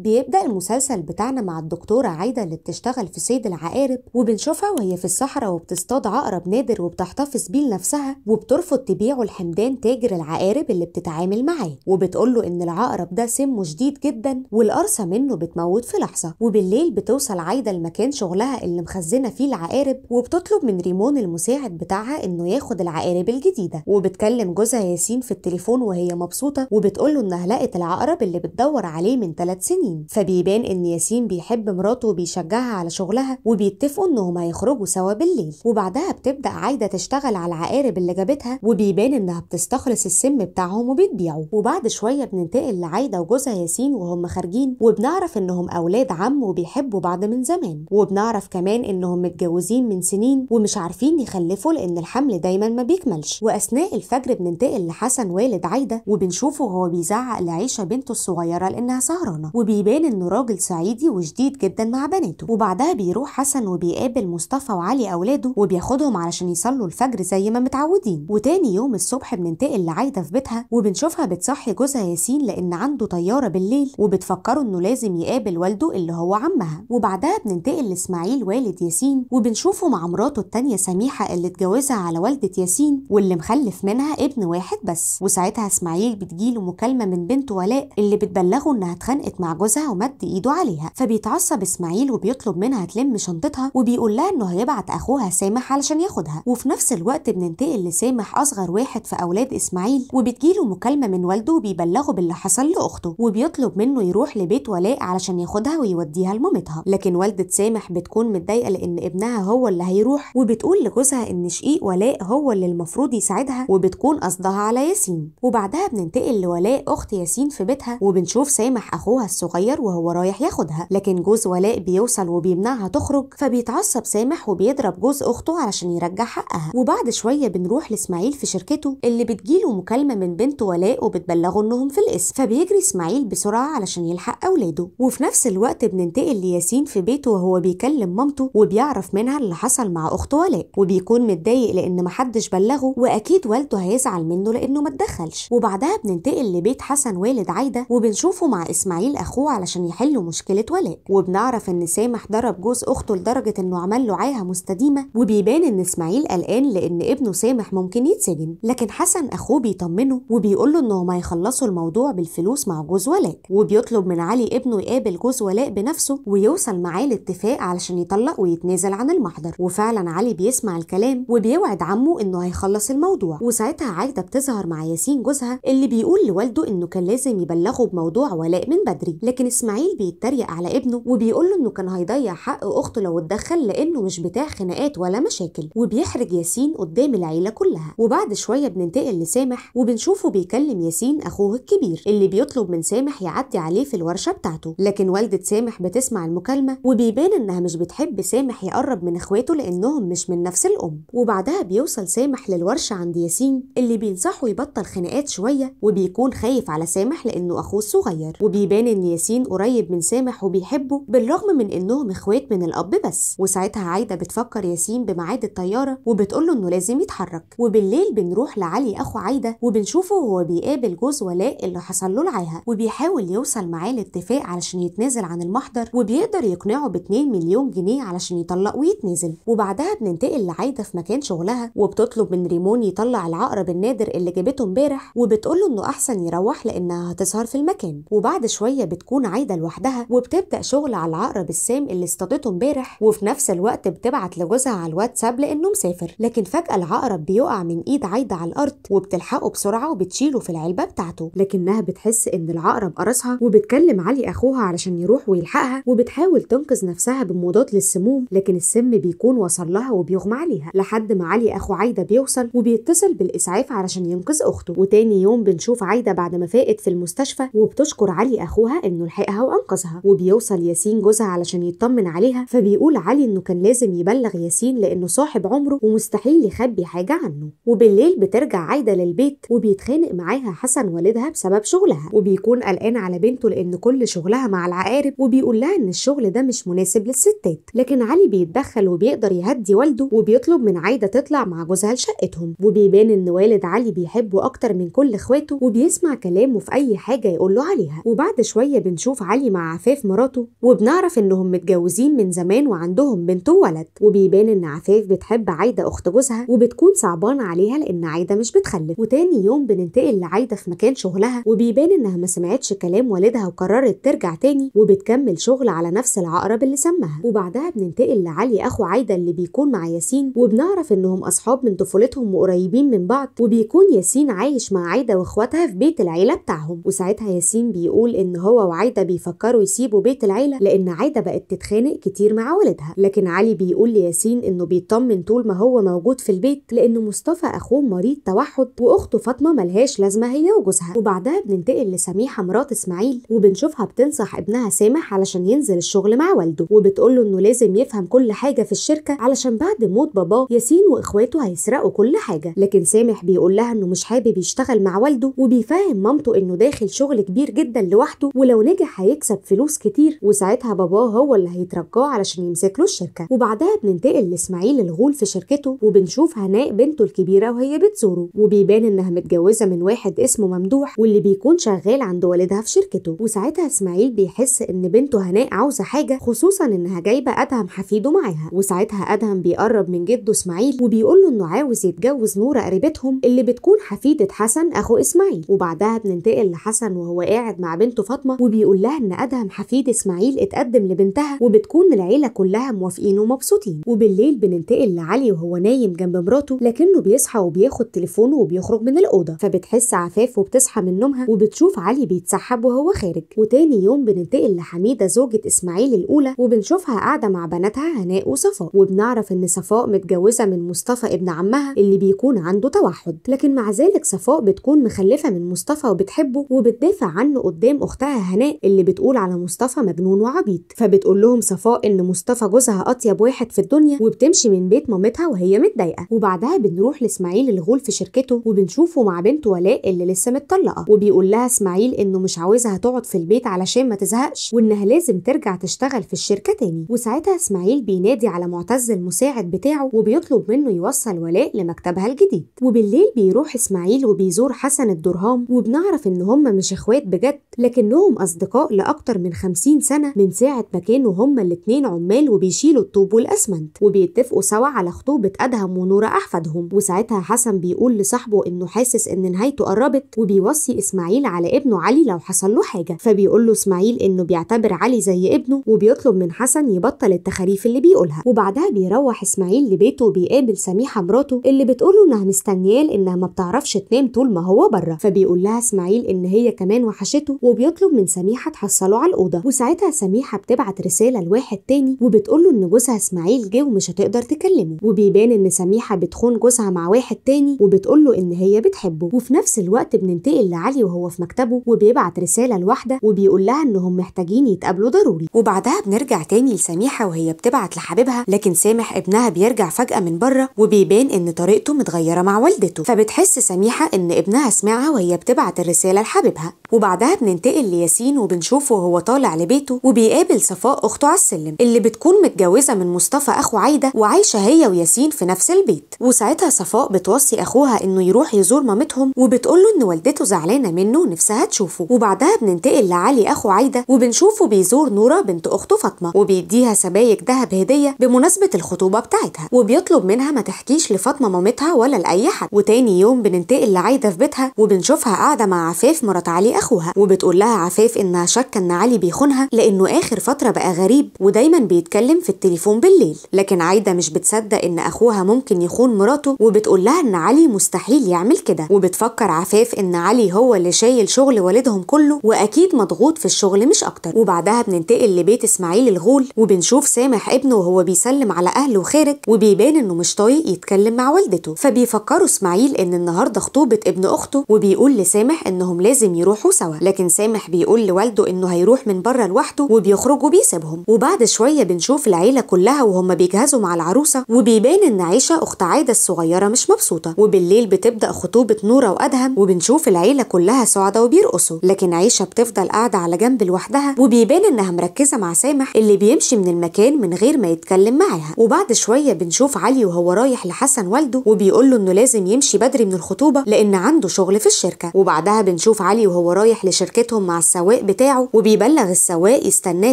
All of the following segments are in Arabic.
بيبدأ المسلسل بتاعنا مع الدكتورة عايدة اللي بتشتغل في صيد العقارب وبنشوفها وهي في الصحراء وبتصطاد عقرب نادر وبتحتفظ بيه لنفسها وبترفض تبيعه لحمدان تاجر العقارب اللي بتتعامل معاه وبتقوله إن العقرب ده سمه شديد جدا والقرصة منه بتموت في لحظة وبالليل بتوصل عايدة لمكان شغلها اللي مخزنة فيه العقارب وبتطلب من ريمون المساعد بتاعها إنه ياخد العقارب الجديدة وبتكلم جوزها ياسين في التليفون وهي مبسوطة وبتقوله إنها لقت العقرب اللي بتدور عليه من ثلاث سنين التانيين فبيبان ان ياسين بيحب مراته وبيشجعها على شغلها وبيتفقوا انهم هيخرجوا سوا بالليل وبعدها بتبدا عايده تشتغل على العقارب اللي جابتها وبيبان انها بتستخلص السم بتاعهم وبتبيعه وبعد شويه بننتقل لعايده وجوزها ياسين وهم خارجين وبنعرف انهم اولاد عم وبيحبوا بعض من زمان وبنعرف كمان انهم متجوزين من سنين ومش عارفين يخلفوا لان الحمل دايما ما بيكملش واثناء الفجر بننتقل لحسن والد عايده وبنشوفه وهو بيزعق لعيشه بنته الصغيره لانها سهرانه وبي بيبان انه راجل صعيدي وشديد جدا مع بناته وبعدها بيروح حسن وبيقابل مصطفى وعلي اولاده وبياخدهم علشان يصلوا الفجر زي ما متعودين وتاني يوم الصبح بننتقل لعايده في بيتها وبنشوفها بتصحي جوزها ياسين لان عنده طياره بالليل وبتفكره انه لازم يقابل والده اللي هو عمها وبعدها بننتقل لاسماعيل والد ياسين وبنشوفه مع مراته التانية سميحه اللي اتجوزها على والده ياسين واللي مخلف منها ابن واحد بس وساعتها اسماعيل بتجيله مكالمه من بنته ولاء اللي بتبلغه انها اتخانقت مع جوزها جوزها ومد ايده عليها فبيتعصب اسماعيل وبيطلب منها تلم شنطتها وبيقول لها انه هيبعت اخوها سامح علشان ياخدها وفي نفس الوقت بننتقل لسامح اصغر واحد في اولاد اسماعيل وبتجيله مكالمه من والده وبيبلغه باللي حصل لاخته وبيطلب منه يروح لبيت ولاء علشان ياخدها ويوديها لمامتها لكن والده سامح بتكون متضايقه لان ابنها هو اللي هيروح وبتقول لجوزها ان شقيق ولاء هو اللي المفروض يساعدها وبتكون قصدها على ياسين وبعدها بننتقل لولاء اخت ياسين في بيتها وبنشوف سامح اخوها الصغير صغير وهو رايح ياخدها لكن جوز ولاء بيوصل وبيمنعها تخرج فبيتعصب سامح وبيضرب جوز اخته علشان يرجع حقها وبعد شويه بنروح لاسماعيل في شركته اللي بتجيله مكالمه من بنت ولاء وبتبلغه انهم في القسم فبيجري اسماعيل بسرعه علشان يلحق اولاده وفي نفس الوقت بننتقل لياسين في بيته وهو بيكلم مامته وبيعرف منها اللي حصل مع اخت ولاء وبيكون متضايق لان محدش بلغه واكيد والده هيزعل منه لانه ما اتدخلش وبعدها بننتقل لبيت حسن والد عايده وبنشوفه مع اسماعيل اخوه هو علشان يحلوا مشكله ولاء وبنعرف ان سامح ضرب جوز اخته لدرجه انه عمل له عاهه مستديمه وبيبان ان اسماعيل قلقان لان ابنه سامح ممكن يتسجن لكن حسن اخوه بيطمنه وبيقول له انهم هيخلصوا الموضوع بالفلوس مع جوز ولاء وبيطلب من علي ابنه يقابل جوز ولاء بنفسه ويوصل معاه لاتفاق علشان يطلق ويتنازل عن المحضر وفعلا علي بيسمع الكلام وبيوعد عمه انه هيخلص الموضوع وساعتها عايده بتظهر مع ياسين جوزها اللي بيقول لوالده انه كان لازم يبلغه بموضوع ولاء من بدري لكن اسماعيل بيتريق على ابنه وبيقول له انه كان هيضيع حق اخته لو اتدخل لانه مش بتاع خناقات ولا مشاكل وبيحرج ياسين قدام العيله كلها وبعد شويه بننتقل لسامح وبنشوفه بيكلم ياسين اخوه الكبير اللي بيطلب من سامح يعدي عليه في الورشه بتاعته لكن والده سامح بتسمع المكالمه وبيبان انها مش بتحب سامح يقرب من اخواته لانهم مش من نفس الام وبعدها بيوصل سامح للورشه عند ياسين اللي بينصحه يبطل خناقات شويه وبيكون خايف على سامح لانه اخوه الصغير وبيبان ان ياسين قريب من سامح وبيحبه بالرغم من انهم اخوات من الاب بس وساعتها عايده بتفكر ياسين بميعاد الطياره وبتقول له انه لازم يتحرك وبالليل بنروح لعلي اخو عايده وبنشوفه وهو بيقابل جوز ولاء اللي حصل له العاهه وبيحاول يوصل معاه لاتفاق علشان يتنازل عن المحضر وبيقدر يقنعه ب 2 مليون جنيه علشان يطلق ويتنازل وبعدها بننتقل لعايده في مكان شغلها وبتطلب من ريمون يطلع العقرب النادر اللي جابته امبارح وبتقول له انه احسن يروح لانها هتسهر في المكان وبعد شويه بتكون بتكون عايده لوحدها وبتبدا شغل على العقرب السام اللي اصطادته امبارح وفي نفس الوقت بتبعت لجوزها على الواتساب لانه مسافر لكن فجاه العقرب بيقع من ايد عايده على الارض وبتلحقه بسرعه وبتشيله في العلبه بتاعته لكنها بتحس ان العقرب قرصها وبتكلم علي اخوها علشان يروح ويلحقها وبتحاول تنقذ نفسها بمضاد للسموم لكن السم بيكون وصل لها وبيغمى عليها لحد ما علي اخو عايده بيوصل وبيتصل بالاسعاف علشان ينقذ اخته وتاني يوم بنشوف عايده بعد ما فاقت في المستشفى وبتشكر علي اخوها ان انه لحقها وانقذها وبيوصل ياسين جوزها علشان يطمن عليها فبيقول علي انه كان لازم يبلغ ياسين لانه صاحب عمره ومستحيل يخبي حاجه عنه وبالليل بترجع عايده للبيت وبيتخانق معاها حسن والدها بسبب شغلها وبيكون قلقان على بنته لان كل شغلها مع العقارب وبيقول لها ان الشغل ده مش مناسب للستات لكن علي بيتدخل وبيقدر يهدي والده وبيطلب من عايده تطلع مع جوزها لشقتهم وبيبان ان والد علي بيحبه اكتر من كل اخواته وبيسمع كلامه في اي حاجه يقول له عليها وبعد شويه بنشوف علي مع عفاف مراته وبنعرف انهم متجوزين من زمان وعندهم بنت وولد وبيبان ان عفاف بتحب عايده اخت جوزها وبتكون صعبان عليها لان عايده مش بتخلف وتاني يوم بننتقل لعايده في مكان شغلها وبيبان انها ما سمعتش كلام والدها وقررت ترجع تاني وبتكمل شغل على نفس العقرب اللي سمها وبعدها بننتقل لعلي اخو عايده اللي بيكون مع ياسين وبنعرف انهم اصحاب من طفولتهم وقريبين من بعض وبيكون ياسين عايش مع عايده واخواتها في بيت العيله بتاعهم وساعتها ياسين بيقول ان هو وعايده بيفكروا يسيبوا بيت العيله لان عايده بقت تتخانق كتير مع والدها لكن علي بيقول لياسين انه بيطمن طول ما هو موجود في البيت لان مصطفى اخوه مريض توحد واخته فاطمه ملهاش لازمه هي وجوزها وبعدها بننتقل لسميحه مرات اسماعيل وبنشوفها بتنصح ابنها سامح علشان ينزل الشغل مع والده وبتقول له انه لازم يفهم كل حاجه في الشركه علشان بعد موت باباه ياسين واخواته هيسرقوا كل حاجه لكن سامح بيقول لها انه مش حابب يشتغل مع والده وبيفهم مامته انه داخل شغل كبير جدا لوحده ولو نجح هيكسب فلوس كتير وساعتها باباه هو اللي هيترجاه علشان يمسك له الشركه وبعدها بننتقل لاسماعيل الغول في شركته وبنشوف هناء بنته الكبيره وهي بتزوره وبيبان انها متجوزه من واحد اسمه ممدوح واللي بيكون شغال عند والدها في شركته وساعتها اسماعيل بيحس ان بنته هناء عاوزه حاجه خصوصا انها جايبه ادهم حفيده معاها وساعتها ادهم بيقرب من جده اسماعيل وبيقول له انه عاوز يتجوز نوره قريبتهم اللي بتكون حفيده حسن اخو اسماعيل وبعدها بننتقل لحسن وهو قاعد مع بنته فاطمه وبي وبيقول لها ان ادهم حفيد اسماعيل اتقدم لبنتها وبتكون العيله كلها موافقين ومبسوطين وبالليل بننتقل لعلي وهو نايم جنب مراته لكنه بيصحى وبياخد تليفونه وبيخرج من الاوضه فبتحس عفاف وبتصحى من نومها وبتشوف علي بيتسحب وهو خارج وتاني يوم بننتقل لحميده زوجة اسماعيل الاولى وبنشوفها قاعده مع بناتها هناء وصفاء وبنعرف ان صفاء متجوزه من مصطفى ابن عمها اللي بيكون عنده توحد لكن مع ذلك صفاء بتكون مخلفه من مصطفى وبتحبه وبتدافع عنه قدام اختها هناء هناء اللي بتقول على مصطفى مجنون وعبيط فبتقول لهم صفاء ان مصطفى جوزها اطيب واحد في الدنيا وبتمشي من بيت مامتها وهي متضايقه وبعدها بنروح لاسماعيل الغول في شركته وبنشوفه مع بنته ولاء اللي لسه متطلقه وبيقول لها اسماعيل انه مش عاوزها تقعد في البيت علشان ما تزهقش وانها لازم ترجع تشتغل في الشركه تاني وساعتها اسماعيل بينادي على معتز المساعد بتاعه وبيطلب منه يوصل ولاء لمكتبها الجديد وبالليل بيروح اسماعيل وبيزور حسن الدرهام وبنعرف ان هم مش اخوات بجد لكنهم أصدقاء لأكتر من خمسين سنة من ساعة ما كانوا هما الاتنين عمال وبيشيلوا الطوب والأسمنت وبيتفقوا سوا على خطوبة أدهم ونورة أحفادهم وساعتها حسن بيقول لصاحبه إنه حاسس إن نهايته قربت وبيوصي إسماعيل على ابنه علي لو حصل له حاجة فبيقول له إسماعيل إنه بيعتبر علي زي ابنه وبيطلب من حسن يبطل التخاريف اللي بيقولها وبعدها بيروح إسماعيل لبيته وبيقابل سميحة مراته اللي بتقوله إنها مستنياه لإنها ما بتعرفش تنام طول ما هو بره فبيقول لها إسماعيل إن هي كمان وحشته وبيطلب من سميحه تحصلوا على الاوضه وساعتها سميحه بتبعت رساله لواحد تاني وبتقول له ان جوزها اسماعيل جه ومش هتقدر تكلمه وبيبان ان سميحه بتخون جوزها مع واحد تاني وبتقول له ان هي بتحبه وفي نفس الوقت بننتقل لعلي وهو في مكتبه وبيبعت رساله لواحده وبيقول لها انهم محتاجين يتقابلوا ضروري وبعدها بنرجع تاني لسميحه وهي بتبعت لحبيبها لكن سامح ابنها بيرجع فجاه من بره وبيبان ان طريقته متغيره مع والدته فبتحس سميحه ان ابنها سمعها وهي بتبعت الرساله لحبيبها وبعدها بننتقل لياسين ماشيين وبنشوفه وهو طالع لبيته وبيقابل صفاء اخته على السلم اللي بتكون متجوزه من مصطفى اخو عايده وعايشه هي وياسين في نفس البيت وساعتها صفاء بتوصي اخوها انه يروح يزور مامتهم وبتقول له ان والدته زعلانه منه ونفسها تشوفه وبعدها بننتقل لعلي اخو عايده وبنشوفه بيزور نوره بنت اخته فاطمه وبيديها سبايك ذهب هديه بمناسبه الخطوبه بتاعتها وبيطلب منها ما تحكيش لفاطمه مامتها ولا لاي حد وتاني يوم بننتقل لعايده في بيتها وبنشوفها قاعده مع عفاف مرات علي اخوها وبتقول لها عفاف انها شاكه ان علي بيخونها لانه اخر فتره بقى غريب ودايما بيتكلم في التليفون بالليل لكن عايده مش بتصدق ان اخوها ممكن يخون مراته وبتقول لها ان علي مستحيل يعمل كده وبتفكر عفاف ان علي هو اللي شايل شغل والدهم كله واكيد مضغوط في الشغل مش اكتر وبعدها بننتقل لبيت اسماعيل الغول وبنشوف سامح ابنه وهو بيسلم على اهله خارج وبيبان انه مش طايق يتكلم مع والدته فبيفكروا اسماعيل ان النهارده خطوبه ابن اخته وبيقول لسامح انهم لازم يروحوا سوا لكن سامح بيقول لوالده انه هيروح من بره لوحده وبيخرج وبيسيبهم وبعد شويه بنشوف العيله كلها وهم بيجهزوا مع العروسه وبيبان ان عيشه اخت عاده الصغيره مش مبسوطه وبالليل بتبدا خطوبه نوره وادهم وبنشوف العيله كلها سعداء وبيرقصوا لكن عيشه بتفضل قاعده على جنب لوحدها وبيبان انها مركزه مع سامح اللي بيمشي من المكان من غير ما يتكلم معاها وبعد شويه بنشوف علي وهو رايح لحسن والده وبيقول له انه لازم يمشي بدري من الخطوبه لان عنده شغل في الشركه وبعدها بنشوف علي وهو رايح لشركتهم مع السواق السواق بتاعه وبيبلغ السواق يستناه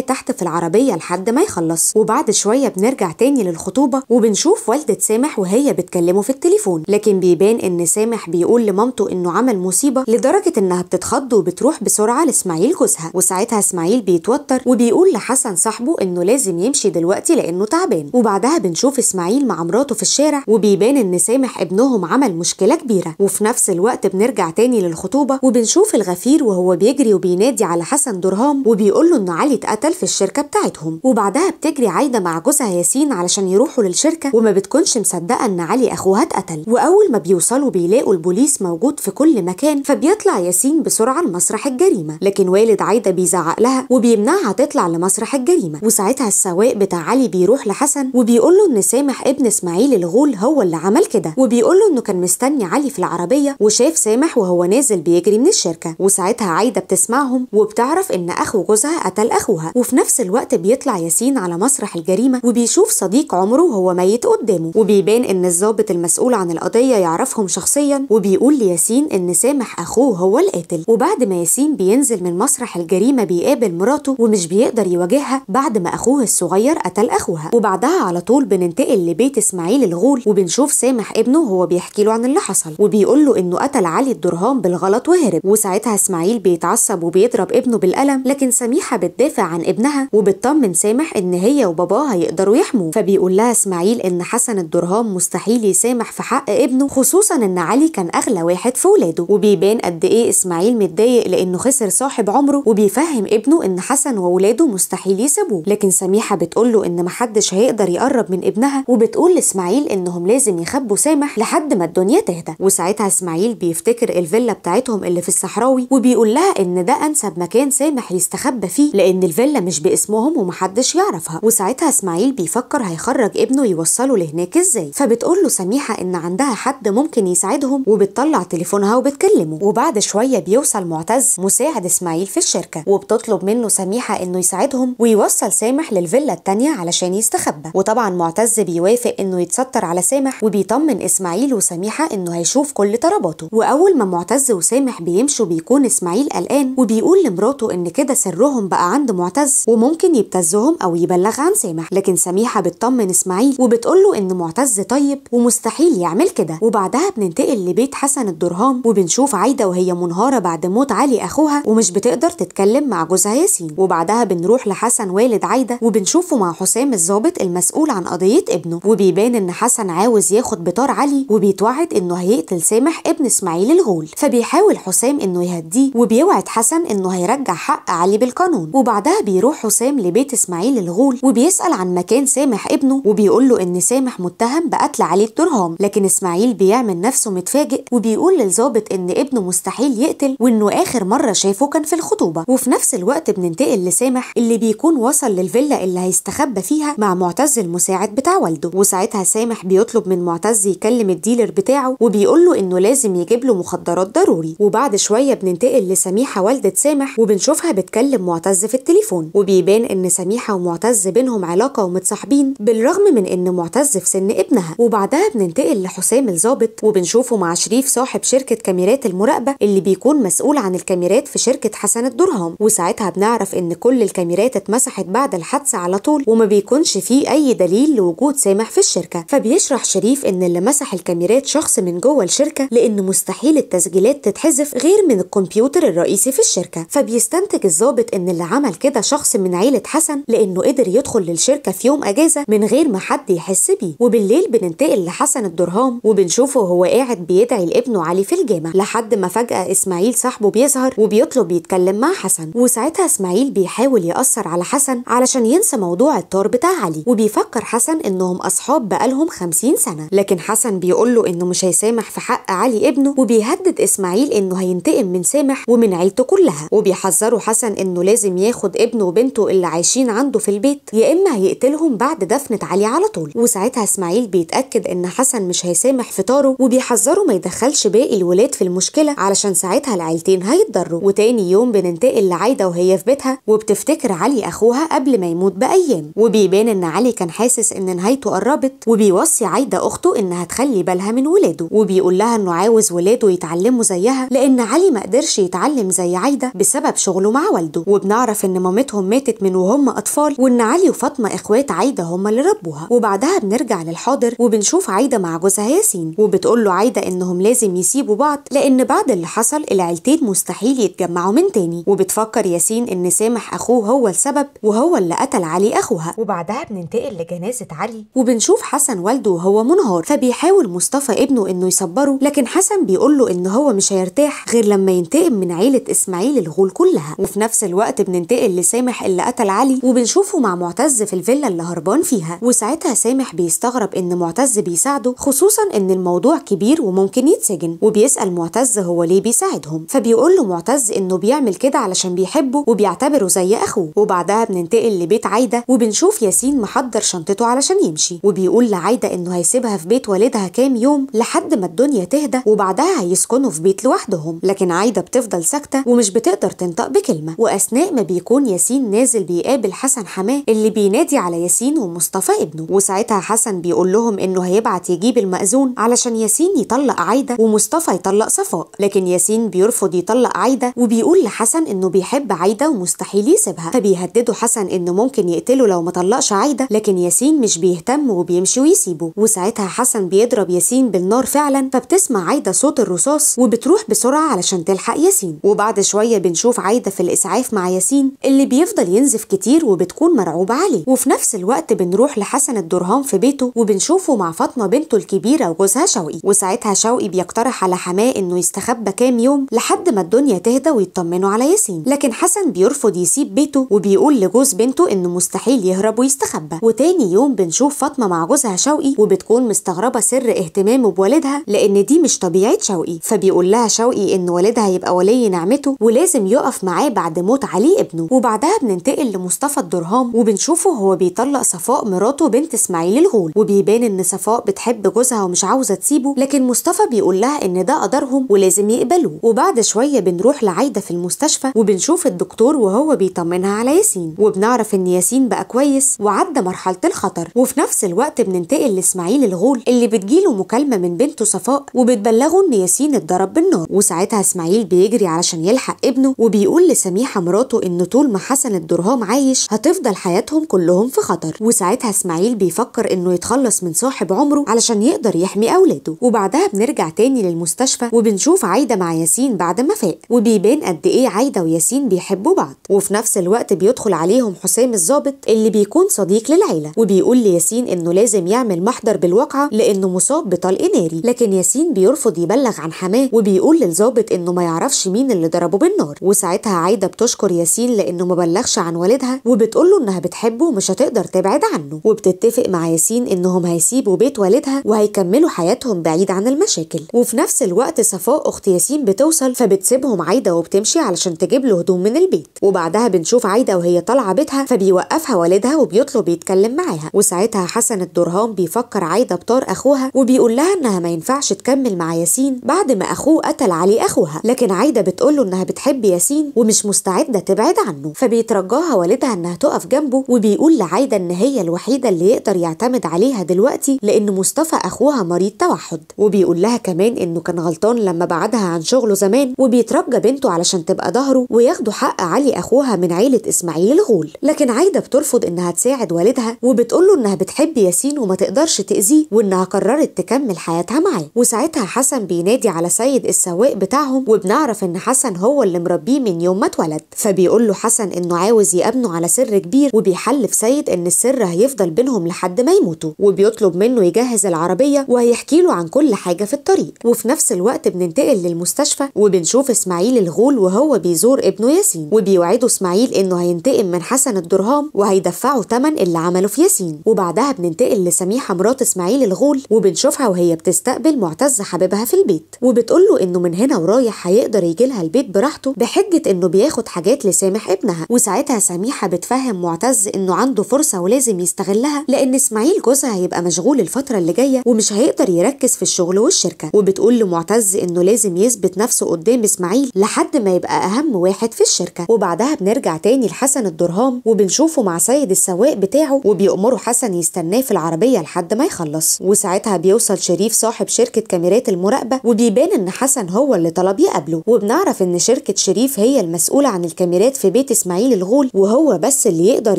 تحت في العربيه لحد ما يخلص وبعد شويه بنرجع تاني للخطوبه وبنشوف والده سامح وهي بتكلمه في التليفون لكن بيبان ان سامح بيقول لمامته انه عمل مصيبه لدرجه انها بتتخض وبتروح بسرعه لاسماعيل جوزها وساعتها اسماعيل بيتوتر وبيقول لحسن صاحبه انه لازم يمشي دلوقتي لانه تعبان وبعدها بنشوف اسماعيل مع مراته في الشارع وبيبان ان سامح ابنهم عمل مشكله كبيره وفي نفس الوقت بنرجع تاني للخطوبه وبنشوف الغفير وهو بيجري وبينادي على حسن درهام وبيقول له ان علي اتقتل في الشركه بتاعتهم وبعدها بتجري عايده مع جوزها ياسين علشان يروحوا للشركه وما بتكونش مصدقه ان علي اخوها اتقتل واول ما بيوصلوا بيلاقوا البوليس موجود في كل مكان فبيطلع ياسين بسرعه لمسرح الجريمه لكن والد عايده بيزعق لها وبيمنعها تطلع لمسرح الجريمه وساعتها السواق بتاع علي بيروح لحسن وبيقول له ان سامح ابن اسماعيل الغول هو اللي عمل كده وبيقول له انه كان مستني علي في العربيه وشاف سامح وهو نازل بيجري من الشركه وساعتها عايده بتسمعهم وبتعرف ان اخو جوزها قتل اخوها وفي نفس الوقت بيطلع ياسين على مسرح الجريمه وبيشوف صديق عمره هو ميت قدامه وبيبان ان الضابط المسؤول عن القضيه يعرفهم شخصيا وبيقول لياسين ان سامح اخوه هو القاتل وبعد ما ياسين بينزل من مسرح الجريمه بيقابل مراته ومش بيقدر يواجهها بعد ما اخوه الصغير قتل اخوها وبعدها على طول بننتقل لبيت اسماعيل الغول وبنشوف سامح ابنه وهو بيحكي له عن اللي حصل وبيقول له انه قتل علي الدرهام بالغلط وهرب وساعتها اسماعيل بيتعصب وبيضرب يضرب ابنه بالقلم لكن سميحه بتدافع عن ابنها وبتطمن سامح ان هي وباباه هيقدروا يحموه فبيقول لها اسماعيل ان حسن الدرهام مستحيل يسامح في حق ابنه خصوصا ان علي كان اغلى واحد في ولاده وبيبان قد ايه اسماعيل متضايق لانه خسر صاحب عمره وبيفهم ابنه ان حسن وولاده مستحيل يسيبوه لكن سميحه بتقول له ان محدش هيقدر يقرب من ابنها وبتقول لاسماعيل انهم لازم يخبوا سامح لحد ما الدنيا تهدى وساعتها اسماعيل بيفتكر الفيلا بتاعتهم اللي في الصحراوي وبيقول لها ان ده انسب مكان سامح يستخبى فيه لان الفيلا مش باسمهم ومحدش يعرفها وساعتها اسماعيل بيفكر هيخرج ابنه يوصله لهناك ازاي فبتقول له سميحه ان عندها حد ممكن يساعدهم وبتطلع تليفونها وبتكلمه وبعد شويه بيوصل معتز مساعد اسماعيل في الشركه وبتطلب منه سميحه انه يساعدهم ويوصل سامح للفيلا التانيه علشان يستخبى وطبعا معتز بيوافق انه يتستر على سامح وبيطمن اسماعيل وسميحه انه هيشوف كل طلباته واول ما معتز وسامح بيمشوا بيكون اسماعيل قلقان وبيقول لمراته ان كده سرهم بقى عند معتز وممكن يبتزهم او يبلغ عن سامح لكن سميحه بتطمن اسماعيل وبتقول له ان معتز طيب ومستحيل يعمل كده وبعدها بننتقل لبيت حسن الدرهام وبنشوف عايده وهي منهاره بعد موت علي اخوها ومش بتقدر تتكلم مع جوزها ياسين وبعدها بنروح لحسن والد عايده وبنشوفه مع حسام الضابط المسؤول عن قضيه ابنه وبيبان ان حسن عاوز ياخد بطار علي وبيتوعد انه هيقتل سامح ابن اسماعيل الغول فبيحاول حسام انه يهديه وبيوعد حسن انه هيرجع حق علي بالقانون وبعدها بيروح حسام لبيت اسماعيل الغول وبيسال عن مكان سامح ابنه وبيقول له ان سامح متهم بقتل علي الترهام لكن اسماعيل بيعمل نفسه متفاجئ وبيقول للظابط ان ابنه مستحيل يقتل وانه اخر مره شافه كان في الخطوبه وفي نفس الوقت بننتقل لسامح اللي بيكون وصل للفيلا اللي هيستخبى فيها مع معتز المساعد بتاع والده وساعتها سامح بيطلب من معتز يكلم الديلر بتاعه وبيقول له انه لازم يجيب له مخدرات ضروري وبعد شويه بننتقل لسميحه والده سامح سامح وبنشوفها بتكلم معتز في التليفون وبيبان ان سميحه ومعتز بينهم علاقه ومتصاحبين بالرغم من ان معتز في سن ابنها وبعدها بننتقل لحسام الظابط وبنشوفه مع شريف صاحب شركه كاميرات المراقبه اللي بيكون مسؤول عن الكاميرات في شركه حسن الدرهم وساعتها بنعرف ان كل الكاميرات اتمسحت بعد الحادثه على طول وما بيكونش فيه اي دليل لوجود سامح في الشركه فبيشرح شريف ان اللي مسح الكاميرات شخص من جوه الشركه لان مستحيل التسجيلات تتحذف غير من الكمبيوتر الرئيسي في الشركه فبيستنتج الظابط ان اللي عمل كده شخص من عيله حسن لانه قدر يدخل للشركه في يوم اجازه من غير ما حد يحس بيه وبالليل بننتقل لحسن الدرهام وبنشوفه وهو قاعد بيدعي لابنه علي في الجامع لحد ما فجاه اسماعيل صاحبه بيظهر وبيطلب يتكلم مع حسن وساعتها اسماعيل بيحاول ياثر على حسن علشان ينسى موضوع الطار بتاع علي وبيفكر حسن انهم اصحاب بقالهم 50 سنه لكن حسن بيقول له انه مش هيسامح في حق علي ابنه وبيهدد اسماعيل انه هينتقم من سامح ومن عيلته كلها بيحذروا حسن انه لازم ياخد ابنه وبنته اللي عايشين عنده في البيت يا اما هيقتلهم بعد دفنة علي على طول وساعتها اسماعيل بيتاكد ان حسن مش هيسامح فطاره وبيحذره ما يدخلش باقي الولاد في المشكله علشان ساعتها العيلتين هيتضروا وتاني يوم بننتقل لعايده وهي في بيتها وبتفتكر علي اخوها قبل ما يموت بايام وبيبان ان علي كان حاسس ان نهايته قربت وبيوصي عايده اخته انها تخلي بالها من ولاده وبيقول لها انه عاوز ولاده يتعلموا زيها لان علي ما قدرش يتعلم زي عايده بس بسبب شغله مع والده وبنعرف ان مامتهم ماتت من وهم اطفال وان علي وفاطمه اخوات عايده هم اللي ربوها وبعدها بنرجع للحاضر وبنشوف عايده مع جوزها ياسين وبتقول له عايده انهم لازم يسيبوا بعض لان بعد اللي حصل العيلتين مستحيل يتجمعوا من تاني وبتفكر ياسين ان سامح اخوه هو السبب وهو اللي قتل علي اخوها وبعدها بننتقل لجنازه علي وبنشوف حسن والده وهو منهار فبيحاول مصطفى ابنه انه يصبره لكن حسن بيقول له ان هو مش هيرتاح غير لما ينتقم من عيله اسماعيل المغول كلها وفي نفس الوقت بننتقل لسامح اللي قتل علي وبنشوفه مع معتز في الفيلا اللي هربان فيها وساعتها سامح بيستغرب ان معتز بيساعده خصوصا ان الموضوع كبير وممكن يتسجن وبيسال معتز هو ليه بيساعدهم فبيقول له معتز انه بيعمل كده علشان بيحبه وبيعتبره زي اخوه وبعدها بننتقل لبيت عايده وبنشوف ياسين محضر شنطته علشان يمشي وبيقول لعايده انه هيسيبها في بيت والدها كام يوم لحد ما الدنيا تهدى وبعدها هيسكنوا في بيت لوحدهم لكن عايده بتفضل ساكته ومش بتقدر تقدر تنطق بكلمة وأثناء ما بيكون ياسين نازل بيقابل حسن حماه اللي بينادي على ياسين ومصطفى ابنه وساعتها حسن بيقول لهم إنه هيبعت يجيب المأذون علشان ياسين يطلق عايدة ومصطفى يطلق صفاء لكن ياسين بيرفض يطلق عايدة وبيقول لحسن إنه بيحب عايدة ومستحيل يسيبها فبيهدده حسن إنه ممكن يقتله لو ما طلقش عايدة لكن ياسين مش بيهتم وبيمشي ويسيبه وساعتها حسن بيضرب ياسين بالنار فعلا فبتسمع عايدة صوت الرصاص وبتروح بسرعة علشان تلحق ياسين وبعد شوية بن بنشوف عايده في الاسعاف مع ياسين اللي بيفضل ينزف كتير وبتكون مرعوبه عليه وفي نفس الوقت بنروح لحسن الدرهام في بيته وبنشوفه مع فاطمه بنته الكبيره وجوزها شوقي وساعتها شوقي بيقترح على حماه انه يستخبى كام يوم لحد ما الدنيا تهدى ويطمنوا على ياسين لكن حسن بيرفض يسيب بيته وبيقول لجوز بنته انه مستحيل يهرب ويستخبى وتاني يوم بنشوف فاطمه مع جوزها شوقي وبتكون مستغربه سر اهتمامه بوالدها لان دي مش طبيعه شوقي فبيقول لها شوقي ان والدها يبقى ولي نعمته ولازم يقف معاه بعد موت علي ابنه وبعدها بننتقل لمصطفى الدرهام وبنشوفه هو بيطلق صفاء مراته بنت اسماعيل الغول وبيبان ان صفاء بتحب جوزها ومش عاوزه تسيبه لكن مصطفى بيقول لها ان ده قدرهم ولازم يقبلوه وبعد شويه بنروح لعايده في المستشفى وبنشوف الدكتور وهو بيطمنها على ياسين وبنعرف ان ياسين بقى كويس وعدى مرحله الخطر وفي نفس الوقت بننتقل لاسماعيل الغول اللي بتجيله مكالمه من بنته صفاء وبتبلغه ان ياسين اتضرب بالنار وساعتها اسماعيل بيجري علشان يلحق ابنه وبيقول لسميحه مراته ان طول ما حسن الدرهام عايش هتفضل حياتهم كلهم في خطر وساعتها اسماعيل بيفكر انه يتخلص من صاحب عمره علشان يقدر يحمي اولاده وبعدها بنرجع تاني للمستشفى وبنشوف عايده مع ياسين بعد ما فاق وبيبان قد ايه عايده وياسين بيحبوا بعض وفي نفس الوقت بيدخل عليهم حسام الظابط اللي بيكون صديق للعيله وبيقول لياسين انه لازم يعمل محضر بالواقعه لانه مصاب بطلق ناري لكن ياسين بيرفض يبلغ عن حماه وبيقول للظابط انه ما يعرفش مين اللي ضربه بالنار وساعتها عايده بتشكر ياسين لانه ما بلغش عن والدها وبتقول له انها بتحبه ومش هتقدر تبعد عنه وبتتفق مع ياسين انهم هيسيبوا بيت والدها وهيكملوا حياتهم بعيد عن المشاكل وفي نفس الوقت صفاء اخت ياسين بتوصل فبتسيبهم عايده وبتمشي علشان تجيب له هدوم من البيت وبعدها بنشوف عايده وهي طالعه بيتها فبيوقفها والدها وبيطلب يتكلم معاها وساعتها حسن الدرهام بيفكر عايده بطار اخوها وبيقول لها انها ما ينفعش تكمل مع ياسين بعد ما اخوه قتل علي اخوها لكن عايده بتقول له انها بتحب ياسين ومش مستعده تبعد عنه فبيترجاها والدها انها تقف جنبه وبيقول لعايده ان هي الوحيده اللي يقدر يعتمد عليها دلوقتي لان مصطفى اخوها مريض توحد وبيقول لها كمان انه كان غلطان لما بعدها عن شغله زمان وبيترجى بنته علشان تبقى ظهره وياخدوا حق علي اخوها من عيله اسماعيل الغول لكن عايده بترفض انها تساعد والدها وبتقول له انها بتحب ياسين وما تقدرش تاذيه وانها قررت تكمل حياتها معاه وساعتها حسن بينادي على سيد السواق بتاعهم وبنعرف ان حسن هو اللي مربي بيه من يوم ما اتولد فبيقول له حسن انه عاوز يقابله على سر كبير وبيحلف سيد ان السر هيفضل بينهم لحد ما يموتوا وبيطلب منه يجهز العربيه وهيحكي له عن كل حاجه في الطريق وفي نفس الوقت بننتقل للمستشفى وبنشوف اسماعيل الغول وهو بيزور ابنه ياسين وبيوعده اسماعيل انه هينتقم من حسن الدرهام وهيدفعه تمن اللي عمله في ياسين وبعدها بننتقل لسميحه مرات اسماعيل الغول وبنشوفها وهي بتستقبل معتز حبيبها في البيت وبتقول له انه من هنا ورايح هيقدر يجي لها البيت براحته بحجة انه بياخد حاجات لسامح ابنها وساعتها سميحة بتفهم معتز انه عنده فرصة ولازم يستغلها لان اسماعيل جوزها هيبقى مشغول الفترة اللي جاية ومش هيقدر يركز في الشغل والشركة وبتقول لمعتز انه لازم يثبت نفسه قدام اسماعيل لحد ما يبقى اهم واحد في الشركة وبعدها بنرجع تاني لحسن الدرهام وبنشوفه مع سيد السواق بتاعه وبيأمره حسن يستناه في العربية لحد ما يخلص وساعتها بيوصل شريف صاحب شركة كاميرات المراقبة وبيبان ان حسن هو اللي طلب يقابله وبنعرف ان شركة شريف شريف هي المسؤولة عن الكاميرات في بيت اسماعيل الغول وهو بس اللي يقدر